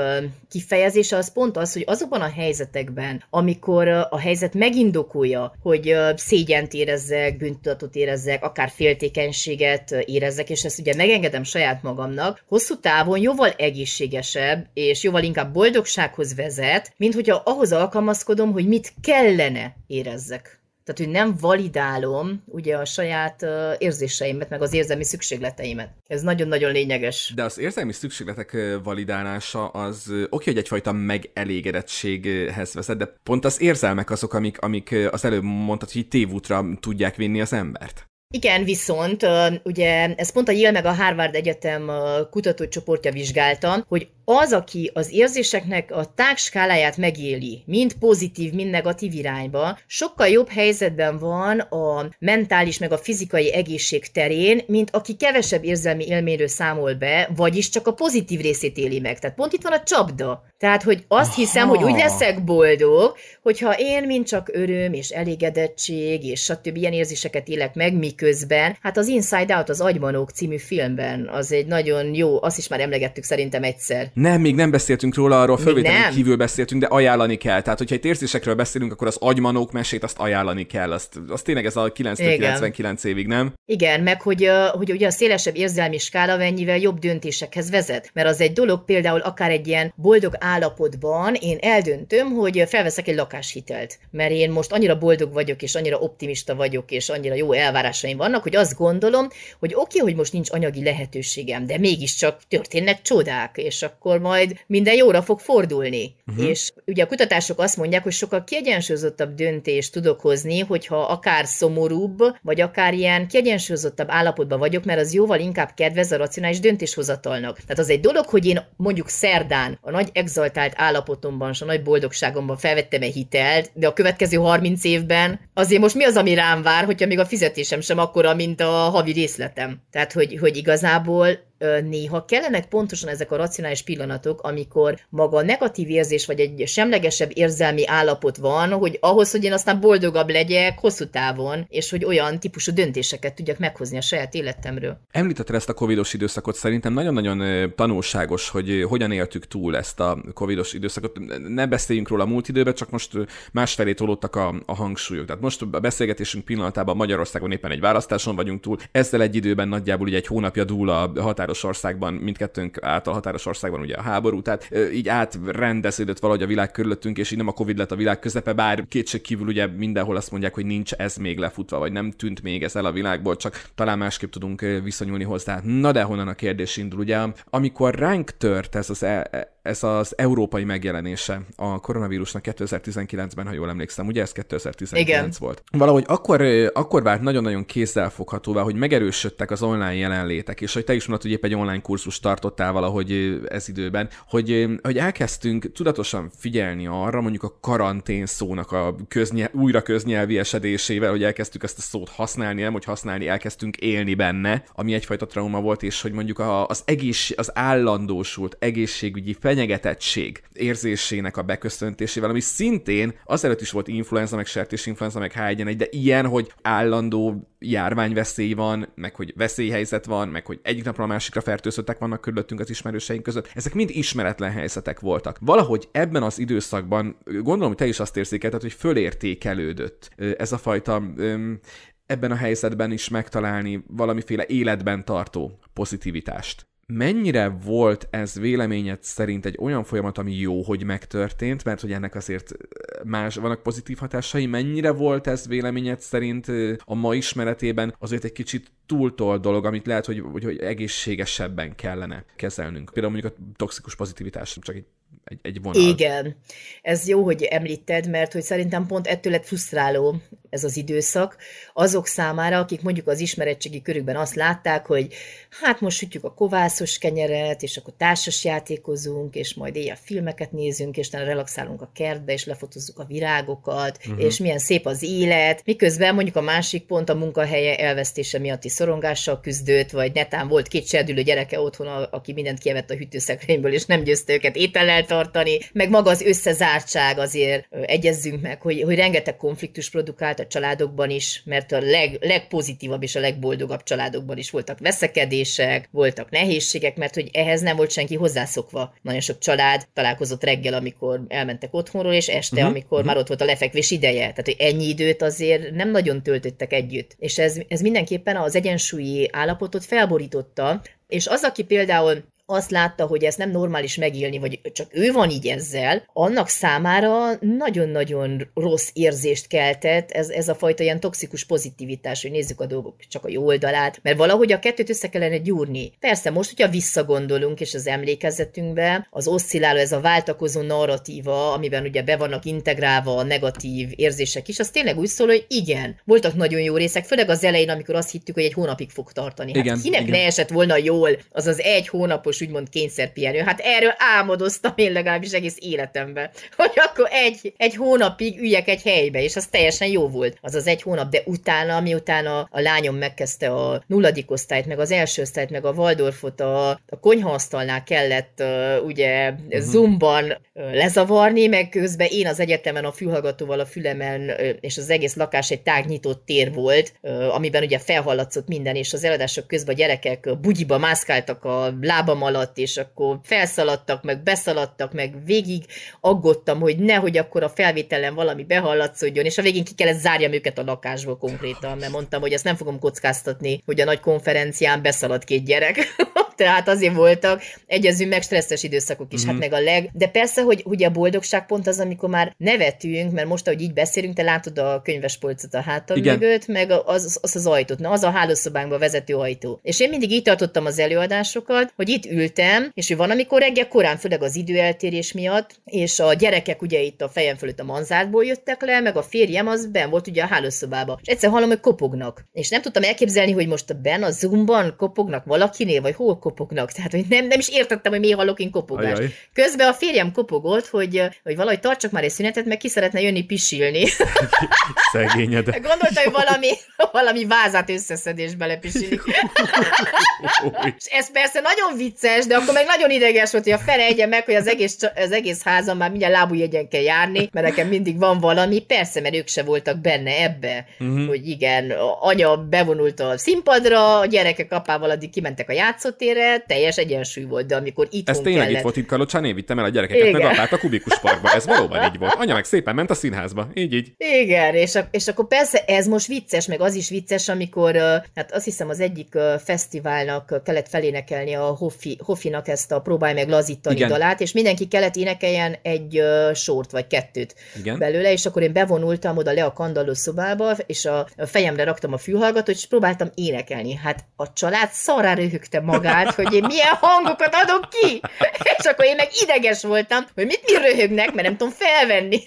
kifejezése az pont az, hogy azokban a helyzetekben, amikor a helyzet megindokolja, hogy szégyent érezzek, bűntudatot érezzek, akár féltékenységet érezzek, és ezt ugye megengedem saját magamnak, hosszú távon jóval egészségesebb és jóval inkább boldogsághoz vezet, mint hogyha ahhoz alkalmazkodom, hogy mit kellene érezzek tehát, hogy nem validálom ugye a saját érzéseimet, meg az érzelmi szükségleteimet. Ez nagyon-nagyon lényeges. De az érzelmi szükségletek validálása az oké, hogy egyfajta megelégedettséghez vezet, de pont az érzelmek azok, amik, amik az előbb mondtad, hogy tévútra tudják vinni az embert. Igen, viszont ugye ez pont a Yale meg a Harvard Egyetem kutatócsoportja vizsgálta, hogy az, aki az érzéseknek a tágskáláját megéli, mind pozitív, mind negatív irányba, sokkal jobb helyzetben van a mentális meg a fizikai egészség terén, mint aki kevesebb érzelmi élményről számol be, vagyis csak a pozitív részét éli meg. Tehát pont itt van a csapda. Tehát, hogy azt hiszem, Aha. hogy úgy leszek boldog, hogyha én mind csak öröm és elégedettség és stb. ilyen érzéseket élek meg, miközben, hát az Inside Out az Agymanók című filmben, az egy nagyon jó, azt is már emlegettük szerintem egyszer. Nem, még nem beszéltünk róla, arról fölvételen kívül beszéltünk, de ajánlani kell. Tehát, hogyha egy érzésekről beszélünk, akkor az agymanók mesét azt ajánlani kell. Azt, azt tényleg ez a 99 évig, nem? Igen, meg hogy, hogy ugye a szélesebb érzelmi skála mennyivel jobb döntésekhez vezet. Mert az egy dolog például akár egy ilyen boldog állapotban én eldöntöm, hogy felveszek egy lakáshitelt. Mert én most annyira boldog vagyok, és annyira optimista vagyok, és annyira jó elvárásaim vannak, hogy azt gondolom, hogy oké, okay, hogy most nincs anyagi lehetőségem, de mégiscsak történnek csodák, és akkor akkor majd minden jóra fog fordulni. Uh-huh. És ugye a kutatások azt mondják, hogy sokkal kiegyensúlyozottabb döntést tudok hozni, hogyha akár szomorúbb, vagy akár ilyen kiegyensúlyozottabb állapotban vagyok, mert az jóval inkább kedvez a racionális döntéshozatalnak. Tehát az egy dolog, hogy én mondjuk szerdán a nagy exaltált állapotomban és a nagy boldogságomban felvettem egy hitelt, de a következő 30 évben azért most mi az, ami rám vár, hogyha még a fizetésem sem akkora, mint a havi részletem. Tehát, hogy, hogy igazából néha kellenek pontosan ezek a racionális pillanatok, amikor maga a negatív érzés, vagy egy semlegesebb érzelmi állapot van, hogy ahhoz, hogy én aztán boldogabb legyek hosszú távon, és hogy olyan típusú döntéseket tudjak meghozni a saját életemről. Említette ezt a covidos időszakot, szerintem nagyon-nagyon tanulságos, hogy hogyan éltük túl ezt a covidos időszakot. Ne beszéljünk róla a múlt időben, csak most másfelé tolódtak a, a hangsúlyok. Tehát most a beszélgetésünk pillanatában Magyarországon éppen egy választáson vagyunk túl, ezzel egy időben nagyjából ugye egy hónapja dúl a határ határos országban, mindkettőnk által határos országban ugye a háború, tehát így átrendeződött valahogy a világ körülöttünk, és így nem a Covid lett a világ közepe, bár kétség kívül ugye mindenhol azt mondják, hogy nincs ez még lefutva, vagy nem tűnt még ez el a világból, csak talán másképp tudunk viszonyulni hozzá. Na de honnan a kérdés indul, ugye? Amikor ránk tört ez az e- e- ez az európai megjelenése a koronavírusnak 2019-ben, ha jól emlékszem, ugye ez 2019 Igen. volt. Valahogy akkor, akkor vált nagyon-nagyon kézzelfoghatóvá, hogy megerősödtek az online jelenlétek, és hogy te is mondtad, hogy épp egy online kurzus tartottál valahogy ez időben, hogy, hogy elkezdtünk tudatosan figyelni arra, mondjuk a karantén szónak a köznyel, újra köznyelvi esedésével, hogy elkezdtük ezt a szót használni, nem, hogy használni, elkezdtünk élni benne, ami egyfajta trauma volt, és hogy mondjuk az, egész, az állandósult egészségügyi fel fenyegetettség érzésének a beköszöntésével, ami szintén azelőtt is volt influenza, meg sertés influenza, meg h 1 de ilyen, hogy állandó járványveszély van, meg hogy veszélyhelyzet van, meg hogy egyik napra a másikra fertőzöttek vannak körülöttünk az ismerőseink között. Ezek mind ismeretlen helyzetek voltak. Valahogy ebben az időszakban, gondolom, hogy te is azt érzékelted, hogy fölértékelődött ez a fajta ebben a helyzetben is megtalálni valamiféle életben tartó pozitivitást mennyire volt ez véleményed szerint egy olyan folyamat, ami jó, hogy megtörtént, mert hogy ennek azért más vannak pozitív hatásai, mennyire volt ez véleményed szerint a ma ismeretében azért egy kicsit túltol dolog, amit lehet, hogy, hogy, hogy egészségesebben kellene kezelnünk. Például mondjuk a toxikus pozitivitás, csak egy egy, egy vonal. Igen. Ez jó, hogy említed, mert hogy szerintem pont ettől lett frusztráló ez az időszak azok számára, akik mondjuk az ismeretségi körükben azt látták, hogy hát most sütjük a kovászos kenyeret, és akkor társas játékozunk, és majd éjjel filmeket nézünk, és talán relaxálunk a kertbe, és lefotozzuk a virágokat, uh-huh. és milyen szép az élet, miközben mondjuk a másik pont a munkahelye elvesztése miatt is szorongással küzdött, vagy netán volt két serdülő gyereke otthon, aki mindent kievett a hűtőszekrényből, és nem győzte őket étellel tartani, meg maga az összezártság azért egyezzünk meg, hogy, hogy rengeteg konfliktus produkált a családokban is, mert a leg, legpozitívabb és a legboldogabb családokban is voltak veszekedések, voltak nehézségek, mert hogy ehhez nem volt senki hozzászokva. Nagyon sok család találkozott reggel, amikor elmentek otthonról, és este, uh-huh. amikor uh-huh. már ott volt a lefekvés ideje. Tehát, hogy ennyi időt azért nem nagyon töltöttek együtt. És ez, ez mindenképpen az egyen egyensúlyi állapotot felborította, és az, aki például azt látta, hogy ez nem normális megélni, vagy csak ő van így ezzel, annak számára nagyon-nagyon rossz érzést keltett ez, ez a fajta ilyen toxikus pozitivitás, hogy nézzük a dolgok csak a jó oldalát, mert valahogy a kettőt össze kellene gyúrni. Persze most, hogyha visszagondolunk, és az emlékezetünkbe, az oszcilláló, ez a váltakozó narratíva, amiben ugye be vannak integrálva a negatív érzések is, az tényleg úgy szól, hogy igen, voltak nagyon jó részek, főleg az elején, amikor azt hittük, hogy egy hónapig fog tartani. Hát igen, kinek igen. ne esett volna jól az az egy hónapos úgymond kényszerpihenő. Hát erről álmodoztam én legalábbis egész életemben, <laughs> hogy akkor egy, egy hónapig üljek egy helybe, és az teljesen jó volt. Az az egy hónap, de utána, miután a, a lányom megkezdte a nulladik osztályt, meg az első osztályt, meg a Waldorfot a, a konyhaasztalnál kellett uh, ugye uh-huh. Mhm. zumban uh, lezavarni, meg közben én az egyetemen a fülhallgatóval a fülemen, uh, és az egész lakás egy tágnyitott tér volt, uh, amiben ugye felhallatszott minden, és az eladások közben a gyerekek bugyiba mászkáltak a lábam lábam alatt, és akkor felszaladtak, meg beszaladtak, meg végig aggódtam, hogy nehogy akkor a felvételen valami behallatszódjon, és a végén ki kellett zárjam őket a lakásból konkrétan, mert mondtam, hogy ezt nem fogom kockáztatni, hogy a nagy konferencián beszalad két gyerek. <laughs> tehát azért voltak egyező meg stresszes időszakok is, mm-hmm. hát mhm. meg a leg. De persze, hogy ugye a boldogság pont az, amikor már nevetünk, mert most, ahogy így beszélünk, te látod a könyvespolcot a hátam Igen. mögött, meg az, az, az ajtót. Na, az a hálószobánkba vezető ajtó. És én mindig így tartottam az előadásokat, hogy itt ültem, és hogy van, amikor reggel korán, főleg az időeltérés miatt, és a gyerekek ugye itt a fejem fölött a manzátból jöttek le, meg a férjem az ben volt ugye a hálószobába. És egyszer hallom, hogy kopognak. És nem tudtam elképzelni, hogy most a ben a zoomban kopognak valakinél, vagy hol kopognak. Tehát, hogy nem, nem is értettem, hogy miért hallok én kopogást. Ajaj. Közben a férjem kopogott, hogy, hogy valahogy tartsak már egy szünetet, mert ki szeretne jönni pisilni. <laughs> Szegényed. <laughs> Gondolta, hogy valami, valami vázát összeszedés belepisili. És ez persze nagyon vicces, de akkor meg nagyon ideges volt, hogy a fene egyen meg, hogy az egész, az egész házam már mindjárt lábújegyen kell járni, mert nekem mindig van valami. Persze, mert ők se voltak benne ebbe, uh-huh. hogy igen, anya bevonult a színpadra, a gyerekek apával addig kimentek a játszótérre, szerencsére teljes egyensúly volt, de amikor itt Ez tényleg kellett... itt volt, itt Kalocsán én vittem el a gyerekeket, Igen. meg apát a kubikus parkba, ez valóban így volt. Anya meg szépen ment a színházba, így így. Igen, és, a, és akkor persze ez most vicces, meg az is vicces, amikor, hát azt hiszem az egyik fesztiválnak kellett felénekelni a Hoffi, Hoffinak ezt a Próbálj meg lazítani Igen. dalát, és mindenki kellett énekeljen egy sort vagy kettőt Igen. belőle, és akkor én bevonultam oda le a kandalló szobába, és a fejemre raktam a fülhallgatót, és próbáltam énekelni. Hát a család szarára röhögte magát, át, hogy én milyen hangokat adok ki. És akkor én meg ideges voltam, hogy mit mi röhögnek, mert nem tudom felvenni.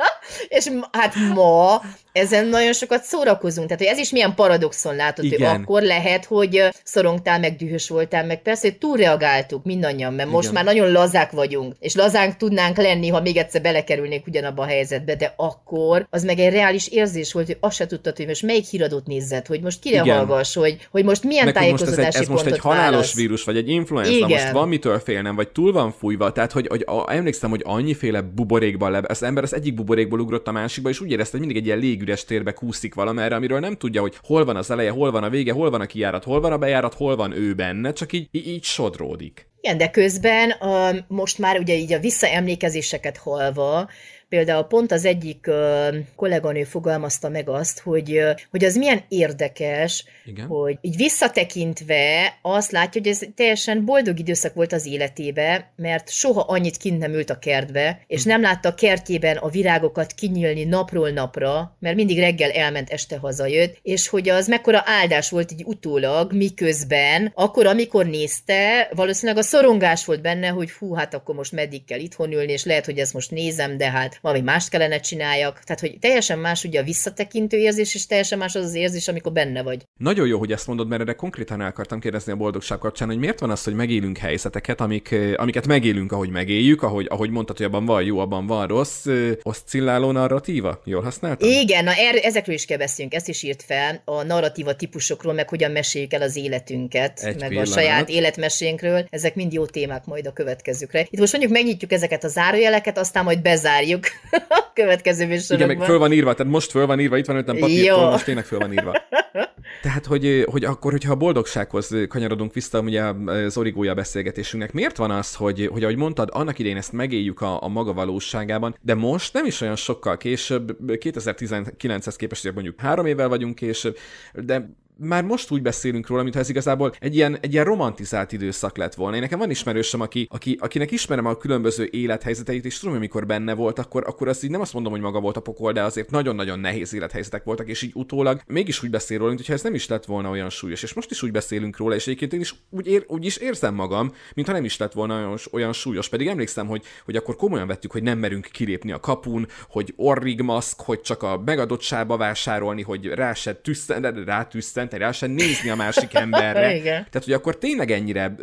<laughs> És hát ma ezen nagyon sokat szórakozunk. Tehát, hogy ez is milyen paradoxon látott, Igen. hogy akkor lehet, hogy szorongtál, meg dühös voltál, meg persze, hogy túlreagáltuk mindannyian, mert Igen. most már nagyon lazák vagyunk, és lazánk tudnánk lenni, ha még egyszer belekerülnék ugyanabba a helyzetbe, de akkor az meg egy reális érzés volt, hogy azt se tudtad, hogy most melyik híradót nézett, hogy most kire hallgass, hogy, hogy most milyen meg, tájékozódási most ez, egy, ez most egy halálos válasz. vírus, vagy egy influenza, Igen. most van mitől félnem, vagy túl van fújva, tehát hogy, hogy a, emlékszem, hogy annyiféle buborékban le, az ember az egyik buborékból ugrott a másikba, és úgy érezte, hogy mindig egy ilyen üres térbe kúszik valamerre, amiről nem tudja, hogy hol van az eleje, hol van a vége, hol van a kijárat, hol van a bejárat, hol van ő benne, csak így, így sodródik. Igen, de közben a, um, most már ugye így a visszaemlékezéseket halva, például pont az egyik um, kolléganő fogalmazta meg azt, hogy, uh, hogy az milyen érdekes, Igen. hogy így visszatekintve azt látja, hogy ez teljesen boldog időszak volt az életébe, mert soha annyit kint nem ült a kertbe, és hm. nem látta a kertjében a virágokat kinyílni napról napra, mert mindig reggel elment, este hazajött, és hogy az mekkora áldás volt így utólag, miközben, akkor, amikor nézte, valószínűleg a Szorongás volt benne, hogy hú, hát akkor most meddig kell itthon ülni, és lehet, hogy ezt most nézem, de hát valami mást kellene csináljak. Tehát, hogy teljesen más ugye a visszatekintő érzés, és teljesen más az az érzés, amikor benne vagy. Nagyon jó, hogy ezt mondod, mert erre konkrétan el akartam kérdezni a boldogság kapcsán, hogy miért van az, hogy megélünk helyzeteket, amik, amiket megélünk, ahogy megéljük, ahogy, ahogy mondtad, hogy abban van jó, abban van rossz, oszcilláló narratíva? Jól használtam? Igen, na er, ezekről is kell beszélnünk, ezt is írt fel, a narratíva típusokról, meg hogyan meséljük el az életünket, Egy meg pillanat. a saját életmesénkről. Ezek mind mind jó témák majd a következőkre. Itt most mondjuk megnyitjuk ezeket a zárójeleket, aztán majd bezárjuk <laughs> a következő műsorokban. Igen, meg föl van írva, tehát most föl van írva, itt van ötlen papír, most tényleg föl van írva. <laughs> Tehát, hogy, hogy akkor, hogyha a boldogsághoz kanyarodunk vissza, ugye az origója beszélgetésünknek, miért van az, hogy, hogy ahogy mondtad, annak idején ezt megéljük a, a maga valóságában, de most nem is olyan sokkal később, 2019-hez képest, mondjuk három évvel vagyunk később, de már most úgy beszélünk róla, mintha ez igazából egy ilyen, egy ilyen romantizált időszak lett volna. Én nekem van ismerősöm, aki, aki, akinek ismerem a különböző élethelyzeteit, és tudom, amikor benne volt, akkor, akkor azt így nem azt mondom, hogy maga volt a pokol, de azért nagyon-nagyon nehéz élethelyzetek voltak, és így utólag mégis úgy beszél róla, mintha ez nem is lett volna olyan súlyos. És most is úgy beszélünk róla, és egyébként én is úgy, ér, úgy is érzem magam, mintha nem is lett volna olyan, olyan súlyos. Pedig emlékszem, hogy, hogy akkor komolyan vettük, hogy nem merünk kilépni a kapun, hogy orrig maszk, hogy csak a megadottsába vásárolni, hogy rá se tüsszen, rá tüsszen, hetente rá nézni a másik emberre. <laughs> Tehát, hogy akkor tényleg ennyire,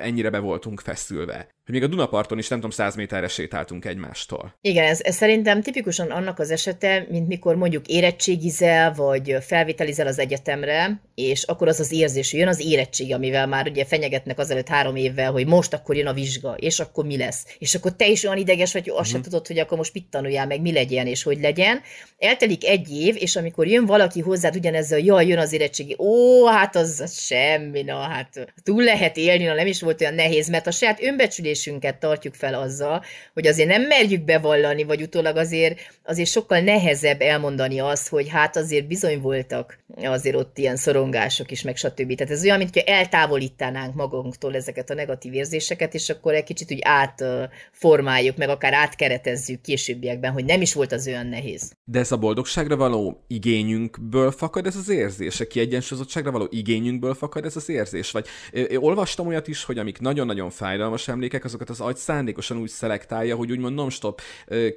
ennyire be voltunk feszülve hogy még a Dunaparton is nem tudom, száz méterre sétáltunk egymástól. Igen, ez, ez szerintem tipikusan annak az esete, mint mikor mondjuk érettségizel, vagy felvételizel az egyetemre, és akkor az az érzés, jön az érettség, amivel már ugye fenyegetnek azelőtt három évvel, hogy most akkor jön a vizsga, és akkor mi lesz. És akkor te is olyan ideges vagy, hogy azt mm. sem tudod, hogy akkor most mit tanuljál meg, mi legyen, és hogy legyen. Eltelik egy év, és amikor jön valaki hozzád ugyanezzel, jaj, jön az érettségi, ó, hát az, az semmi, na hát túl lehet élni, na nem is volt olyan nehéz, mert a saját önbecsülés érzésünket tartjuk fel azzal, hogy azért nem merjük bevallani, vagy utólag azért, azért sokkal nehezebb elmondani azt, hogy hát azért bizony voltak azért ott ilyen szorongások is, meg stb. Tehát ez olyan, mintha eltávolítanánk magunktól ezeket a negatív érzéseket, és akkor egy kicsit úgy átformáljuk, meg akár átkeretezzük későbbiekben, hogy nem is volt az olyan nehéz. De ez a boldogságra való igényünkből fakad ez az érzés, a kiegyensúlyozottságra való igényünkből fakad ez az érzés, vagy olvastam olyat is, hogy amik nagyon-nagyon fájdalmas emlékek, emberek, azokat az agy szándékosan úgy szelektálja, hogy úgymond non-stop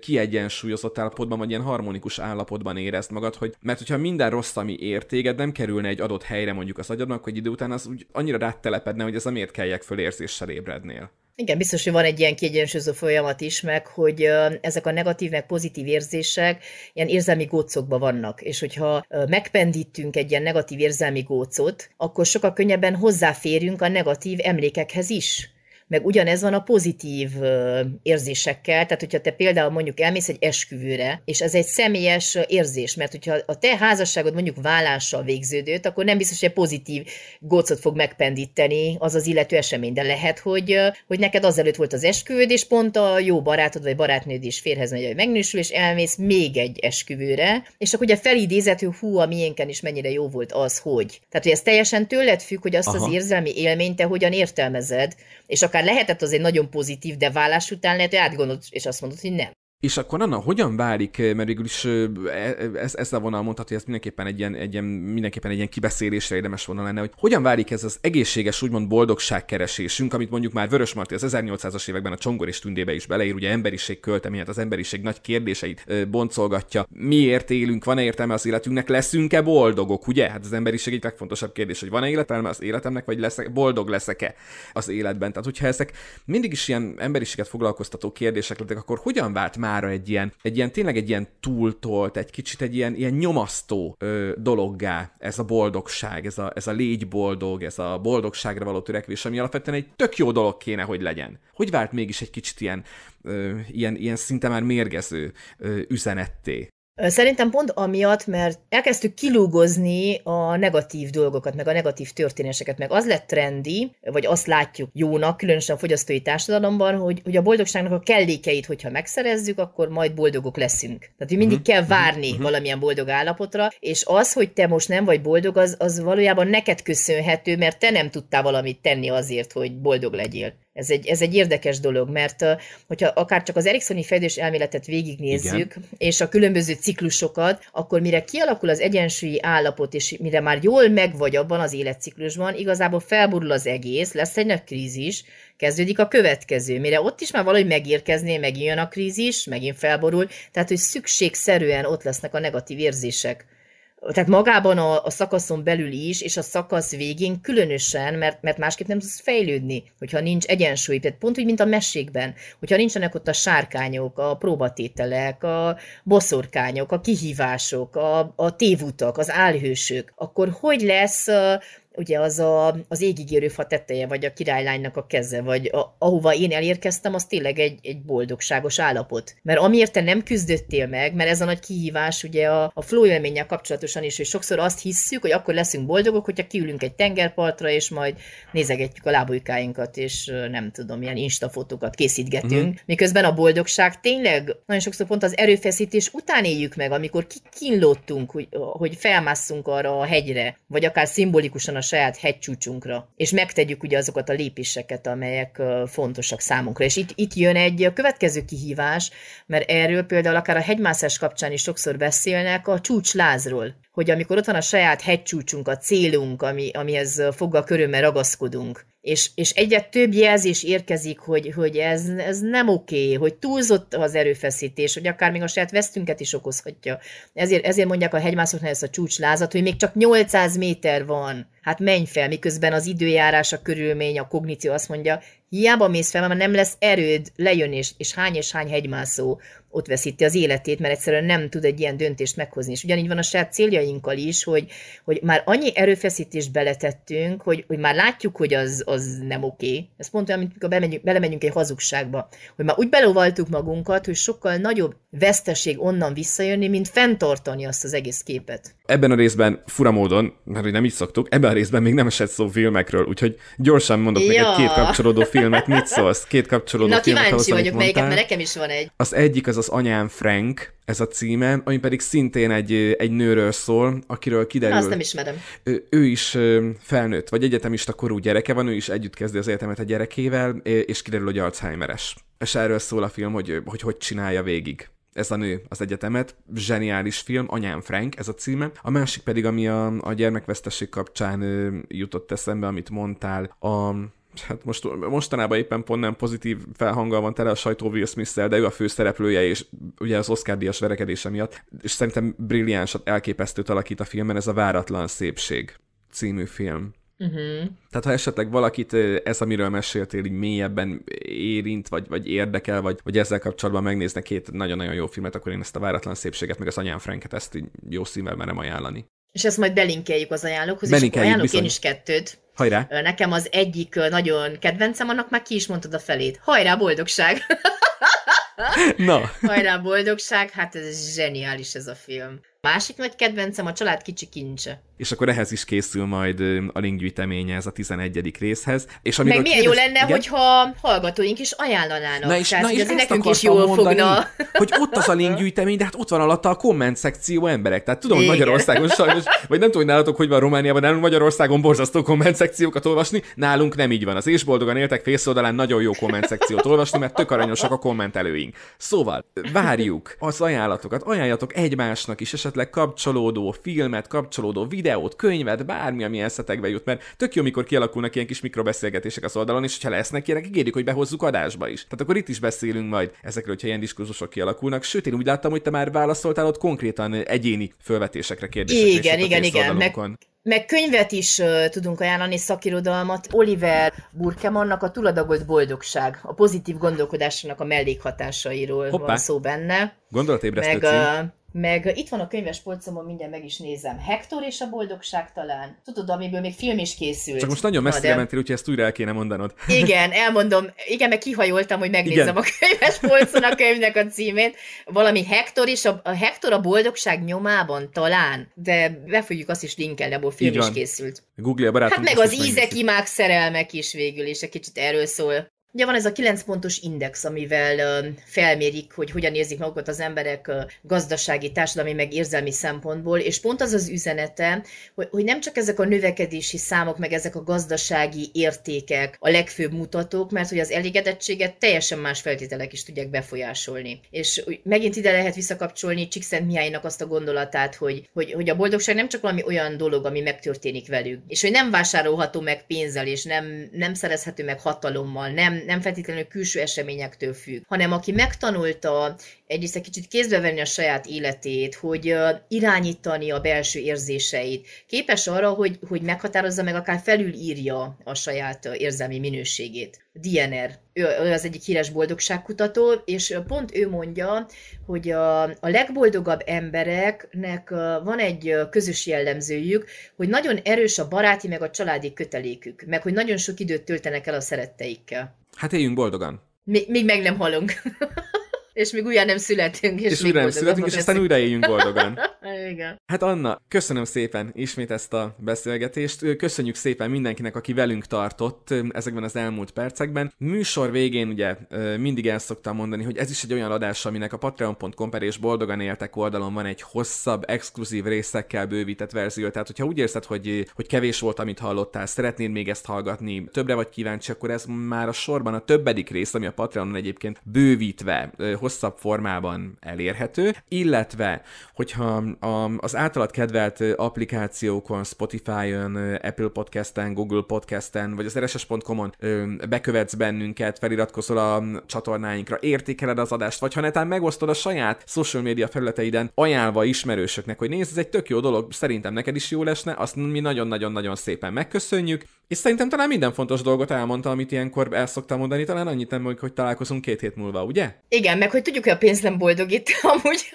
kiegyensúlyozott állapotban, vagy ilyen harmonikus állapotban érezd magad, hogy mert hogyha minden rossz, ami ér nem kerülne egy adott helyre mondjuk az agyadnak, hogy idő után az úgy annyira rátelepedne, hogy ez a miért kelljek föl érzéssel ébrednél. Igen, biztos, hogy van egy ilyen kiegyensúlyozó folyamat is, meg hogy ezek a negatív, meg pozitív érzések ilyen érzelmi gócokban vannak, és hogyha megpendítünk egy ilyen negatív érzelmi gócot, akkor sokkal könnyebben hozzáférünk a negatív emlékekhez is meg ugyanez van a pozitív érzésekkel, tehát hogyha te például mondjuk elmész egy esküvőre, és ez egy személyes érzés, mert hogyha a te házasságod mondjuk vállással végződött, akkor nem biztos, hogy pozitív gócot fog megpendíteni az az illető esemény, de lehet, hogy, hogy neked azelőtt volt az esküvőd, és pont a jó barátod vagy barátnőd is férhez megy, hogy megnősül, és elmész még egy esküvőre, és akkor ugye felidézett, hogy hú, a miénken is mennyire jó volt az, hogy. Tehát, hogy ez teljesen tőled függ, hogy azt Aha. az érzelmi élményt te hogyan értelmezed, és akár akár lehetett az egy nagyon pozitív, de vállás után lehet, hogy átgondolt, és azt mondod, hogy nem. És akkor anna hogyan válik, eh, mert végül is eh, eh, ezt, ezt a vonal mondhat, hogy ez mindenképpen egy, ilyen, egy ilyen, mindenképpen egy ilyen kibeszélésre érdemes volna lenne, hogy hogyan válik ez az egészséges, úgymond boldogságkeresésünk, amit mondjuk már Vörös Marti az 1800-as években a Csongor és Tündébe is beleír, ugye emberiség költeményet, az emberiség nagy kérdéseit boncolgatja. Miért élünk, van-e értelme az életünknek, leszünk-e boldogok, ugye? Hát az emberiség egy legfontosabb kérdés, hogy van-e életelme az életemnek, vagy leszek, boldog leszek-e az életben. Tehát, hogyha ezek mindig is ilyen emberiséget foglalkoztató kérdések lettek, akkor hogyan vált mára egy ilyen, egy ilyen tényleg egy ilyen túltolt, egy kicsit egy ilyen, ilyen nyomasztó ö, dologgá ez a boldogság, ez a, ez a légy boldog, ez a boldogságra való törekvés, ami alapvetően egy tök jó dolog kéne, hogy legyen. Hogy vált mégis egy kicsit ilyen, ö, ilyen, ilyen szinte már mérgező ö, üzenetté? Szerintem pont amiatt, mert elkezdtük kilúgozni a negatív dolgokat, meg a negatív történéseket, meg az lett trendi, vagy azt látjuk jónak, különösen a fogyasztói társadalomban, hogy, hogy a boldogságnak a kellékeit, hogyha megszerezzük, akkor majd boldogok leszünk. Tehát, hogy mindig mhm. kell mhm. várni uh-huh. valamilyen boldog állapotra, és az, hogy te most nem vagy boldog, az, az valójában neked köszönhető, mert te nem tudtál valamit tenni azért, hogy boldog legyél. Ez egy, ez egy érdekes dolog, mert hogyha akár csak az Ericssoni fejlődés elméletet végignézzük, Igen. és a különböző ciklusokat, akkor mire kialakul az egyensúlyi állapot, és mire már jól meg vagy abban az életciklusban, igazából felborul az egész, lesz egy nagy krízis, kezdődik a következő, mire ott is már valahogy megérkezné, megint jön a krízis, megint felborul, tehát hogy szükségszerűen ott lesznek a negatív érzések tehát magában a, a szakaszon belül is, és a szakasz végén különösen, mert, mert másképp nem tudsz fejlődni, hogyha nincs egyensúly. Tehát pont úgy, mint a mesékben, hogyha nincsenek ott a sárkányok, a próbatételek, a boszorkányok, a kihívások, a, a tévutak, az álhősök, akkor hogy lesz ugye az a, az égigérő fa teteje, vagy a királylánynak a keze, vagy a, ahova én elérkeztem, az tényleg egy, egy boldogságos állapot. Mert amiért te nem küzdöttél meg, mert ez a nagy kihívás ugye a, a flow élménnyel kapcsolatosan is, hogy sokszor azt hisszük, hogy akkor leszünk boldogok, hogyha kiülünk egy tengerpartra, és majd nézegetjük a lábujkáinkat, és nem tudom, ilyen insta fotókat készítgetünk. Uh-huh. Miközben a boldogság tényleg nagyon sokszor pont az erőfeszítés után éljük meg, amikor kikínlottunk, hogy, hogy felmásszunk arra a hegyre, vagy akár szimbolikusan a saját hegycsúcsunkra, és megtegyük ugye azokat a lépéseket, amelyek fontosak számunkra. És itt, itt jön egy következő kihívás, mert erről például akár a hegymászás kapcsán is sokszor beszélnek a csúcslázról hogy amikor ott van a saját hegycsúcsunk, a célunk, ami, amihez fogva körülme ragaszkodunk, és, és egyre több jelzés érkezik, hogy, hogy ez, ez nem oké, okay, hogy túlzott az erőfeszítés, hogy akár még a saját vesztünket is okozhatja. Ezért, ezért mondják a hegymászoknál ezt a csúcslázat, hogy még csak 800 méter van, hát menj fel, miközben az időjárás, a körülmény, a kogníció azt mondja, Hiába mész fel, mert nem lesz erőd lejön, és, és hány és hány hegymászó ott veszíti az életét, mert egyszerűen nem tud egy ilyen döntést meghozni. És ugyanígy van a saját céljainkkal is, hogy, hogy már annyi erőfeszítést beletettünk, hogy, hogy már látjuk, hogy az, az nem oké. Okay. Ez pont olyan, mint amikor belemegyünk, belemegyünk egy hazugságba, hogy már úgy belovaltuk magunkat, hogy sokkal nagyobb veszteség onnan visszajönni, mint fenntartani azt az egész képet. Ebben a részben furamódon, mert nem így szoktuk, ebben a részben még nem esett szó filmekről, úgyhogy gyorsan mondok ja. neked két kapcsolódó filmet mit szólsz? Két kapcsolódó Na, filmet kíváncsi ahhoz, vagyok, melyiket, mert nekem is van egy. Az egyik az az Anyám Frank, ez a címe, ami pedig szintén egy, egy nőről szól, akiről kiderül. Na, azt nem ismerem. Ő, ő is felnőtt, vagy egyetemista korú gyereke van, ő is együtt kezdi az egyetemet a gyerekével, és kiderül, hogy Alzheimeres. És erről szól a film, hogy hogy, hogy csinálja végig ez a nő az egyetemet, zseniális film, Anyám Frank, ez a címe. A másik pedig, ami a, a gyermekvesztesség kapcsán ö, jutott eszembe, amit mondtál, a hát most, mostanában éppen pont nem pozitív felhanggal van tele a sajtó Will smith de ő a főszereplője, és ugye az Oscar díjas verekedése miatt, és szerintem brilliánsat, elképesztőt alakít a filmen ez a Váratlan Szépség című film. Uh-huh. Tehát ha esetleg valakit ez, amiről meséltél, így mélyebben érint, vagy, vagy érdekel, vagy, vagy ezzel kapcsolatban megnézne két nagyon-nagyon jó filmet, akkor én ezt a váratlan szépséget, meg az anyám Franket, ezt így jó szívvel merem ajánlani. És ezt majd belinkeljük az ajánlókhoz, Belinkeljük, és ajánlok bizony. én is kettőt. Hajrá! Nekem az egyik nagyon kedvencem, annak már ki is mondtad a felét. Hajrá, boldogság! Na. <laughs> Hajrá, boldogság! Hát ez zseniális ez a film. Másik nagy kedvencem a család kicsi kincse. És akkor ehhez is készül majd a linkgyűjteménye ez a 11. részhez. És Meg milyen kérdez... jó lenne, Igen? hogyha hallgatóink is ajánlanának. Na és, Tehát, na és ezt nekünk is jól mondani, fogna. Hogy ott az a linkgyűjtemény, <laughs> de hát ott van alatta a komment szekció emberek. Tehát tudom, hogy Magyarországon <laughs> sajnos, vagy nem tudom, hogy nálatok hogy van Romániában, nálunk Magyarországon borzasztó komment szekciókat olvasni, nálunk nem így van. Az és boldogan éltek fészoldalán nagyon jó komment szekciót olvasni, mert tök aranyosak a kommentelőink. Szóval várjuk az ajánlatokat, ajánljatok egymásnak is, esetleg esetleg kapcsolódó filmet, kapcsolódó videót, könyvet, bármi, ami eszetekbe jut, mert tök jó, mikor kialakulnak ilyen kis mikrobeszélgetések az oldalon, és ha lesznek ilyenek, ígérjük, hogy behozzuk adásba is. Tehát akkor itt is beszélünk majd ezekről, hogyha ilyen diskurzusok kialakulnak. Sőt, én úgy láttam, hogy te már válaszoltál ott konkrétan egyéni felvetésekre, kérdésekre. Igen, igen, igen. Meg, meg könyvet is uh, tudunk ajánlani, szakirodalmat. Oliver Burkemannak a Tuladagolt Boldogság, a pozitív gondolkodásának a mellékhatásairól Hoppá. van szó benne. Gondolatébresztő meg, cím. Meg itt van a könyves polcomon, mindjárt meg is nézem. Hector és a boldogság talán. Tudod, amiből még film is készült. Csak most nagyon messzire de... mentél, úgyhogy ezt újra el kéne mondanod. Igen, <laughs> elmondom. Igen, meg kihajoltam, hogy megnézem Igen. a könyves polcon a könyvnek a címét. Valami Hector és a, a Hector a boldogság nyomában talán, de be fogjuk azt is linkelni, abból film Így is van. készült. Google a barátom. Hát meg az ízek, imák, szerelmek is végül, és egy kicsit erről szól. Ugye van ez a 9 pontos index, amivel felmérik, hogy hogyan érzik magukat az emberek gazdasági, társadalmi, meg érzelmi szempontból, és pont az az üzenete, hogy, hogy nem csak ezek a növekedési számok, meg ezek a gazdasági értékek a legfőbb mutatók, mert hogy az elégedettséget teljesen más feltételek is tudják befolyásolni. És megint ide lehet visszakapcsolni Csikszent Mihálynak azt a gondolatát, hogy, hogy, hogy a boldogság nem csak valami olyan dolog, ami megtörténik velük, és hogy nem vásárolható meg pénzzel, és nem, nem szerezhető meg hatalommal, nem, nem feltétlenül külső eseményektől függ, hanem aki megtanulta egyrészt egy kicsit kézbe venni a saját életét, hogy irányítani a belső érzéseit, képes arra, hogy, hogy meghatározza meg, akár felülírja a saját érzelmi minőségét. Diener, ő, ő az egyik híres boldogságkutató, és pont ő mondja, hogy a, a legboldogabb embereknek van egy közös jellemzőjük, hogy nagyon erős a baráti meg a családi kötelékük, meg hogy nagyon sok időt töltenek el a szeretteikkel. Hát éljünk boldogan! Még, még meg nem halunk. <laughs> És még újra nem születünk. És, és újra nem születünk, és aztán újra éljünk boldogan. <laughs> Igen. Hát Anna, köszönöm szépen ismét ezt a beszélgetést. Köszönjük szépen mindenkinek, aki velünk tartott ezekben az elmúlt percekben. Műsor végén ugye mindig el szoktam mondani, hogy ez is egy olyan adás, aminek a patreon.com per és boldogan éltek oldalon van egy hosszabb, exkluzív részekkel bővített verzió. Tehát, hogyha úgy érzed, hogy, hogy kevés volt, amit hallottál, szeretnéd még ezt hallgatni, többre vagy kíváncsi, akkor ez már a sorban a többedik rész, ami a Patreonon egyébként bővítve hosszabb formában elérhető, illetve, hogyha az általad kedvelt applikációkon, Spotify-on, Apple Podcast-en, Google Podcast-en, vagy az rss.com-on bekövetsz bennünket, feliratkozol a csatornáinkra, értékeled az adást, vagy ha netán megosztod a saját social media felületeiden, ajánlva ismerősöknek, hogy nézd, ez egy tök jó dolog, szerintem neked is jó lesne, azt mi nagyon-nagyon-nagyon szépen megköszönjük, és szerintem talán minden fontos dolgot elmondta, amit ilyenkor el szoktam mondani, talán annyit nem, hogy, hogy találkozunk két hét múlva, ugye? Igen, meg hogy tudjuk, hogy a pénz nem boldogít, <laughs> amúgy. <laughs>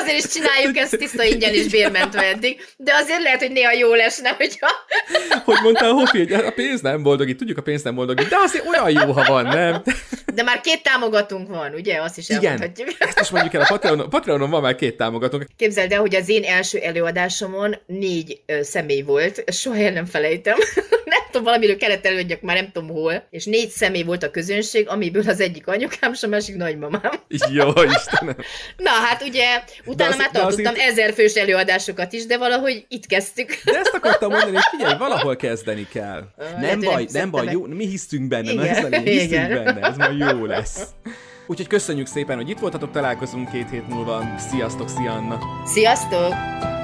azért is csináljuk ezt tiszta ingyen és bérmentve eddig, de azért lehet, hogy néha jól lesne, hogyha... <laughs> hogy mondta a Hofi, hogy a pénz nem boldogít, tudjuk, a pénz nem boldogít, de azért olyan jó, ha van, nem? de már két támogatunk van, ugye? Azt is elmondhatjuk. Igen, ezt is mondjuk el, a Patreonon, Patreonon van már két támogatunk. Képzeld el, hogy az én első előadásomon négy ö, személy volt, soha el nem felejtem. <laughs> nem tudom, valamiről kellett előadjak, már nem tudom hol. És négy személy volt a közönség, amiből az egyik anyukám, és a másik nagymamám. <laughs> Jó, Istenem. <laughs> Na hát ugye, utána az, már tartottam azért... ezer fős előadásokat is, de valahogy itt kezdtük. De ezt akartam mondani, hogy figyelj, valahol kezdeni kell. Uh, nem baj, nem, nem baj, jó, mi hisztünk benne, igen, na, ez igen. benne, ez majd jó lesz. Úgyhogy köszönjük szépen, hogy itt voltatok, találkozunk két hét múlva. Sziasztok, szia Anna! Sziasztok!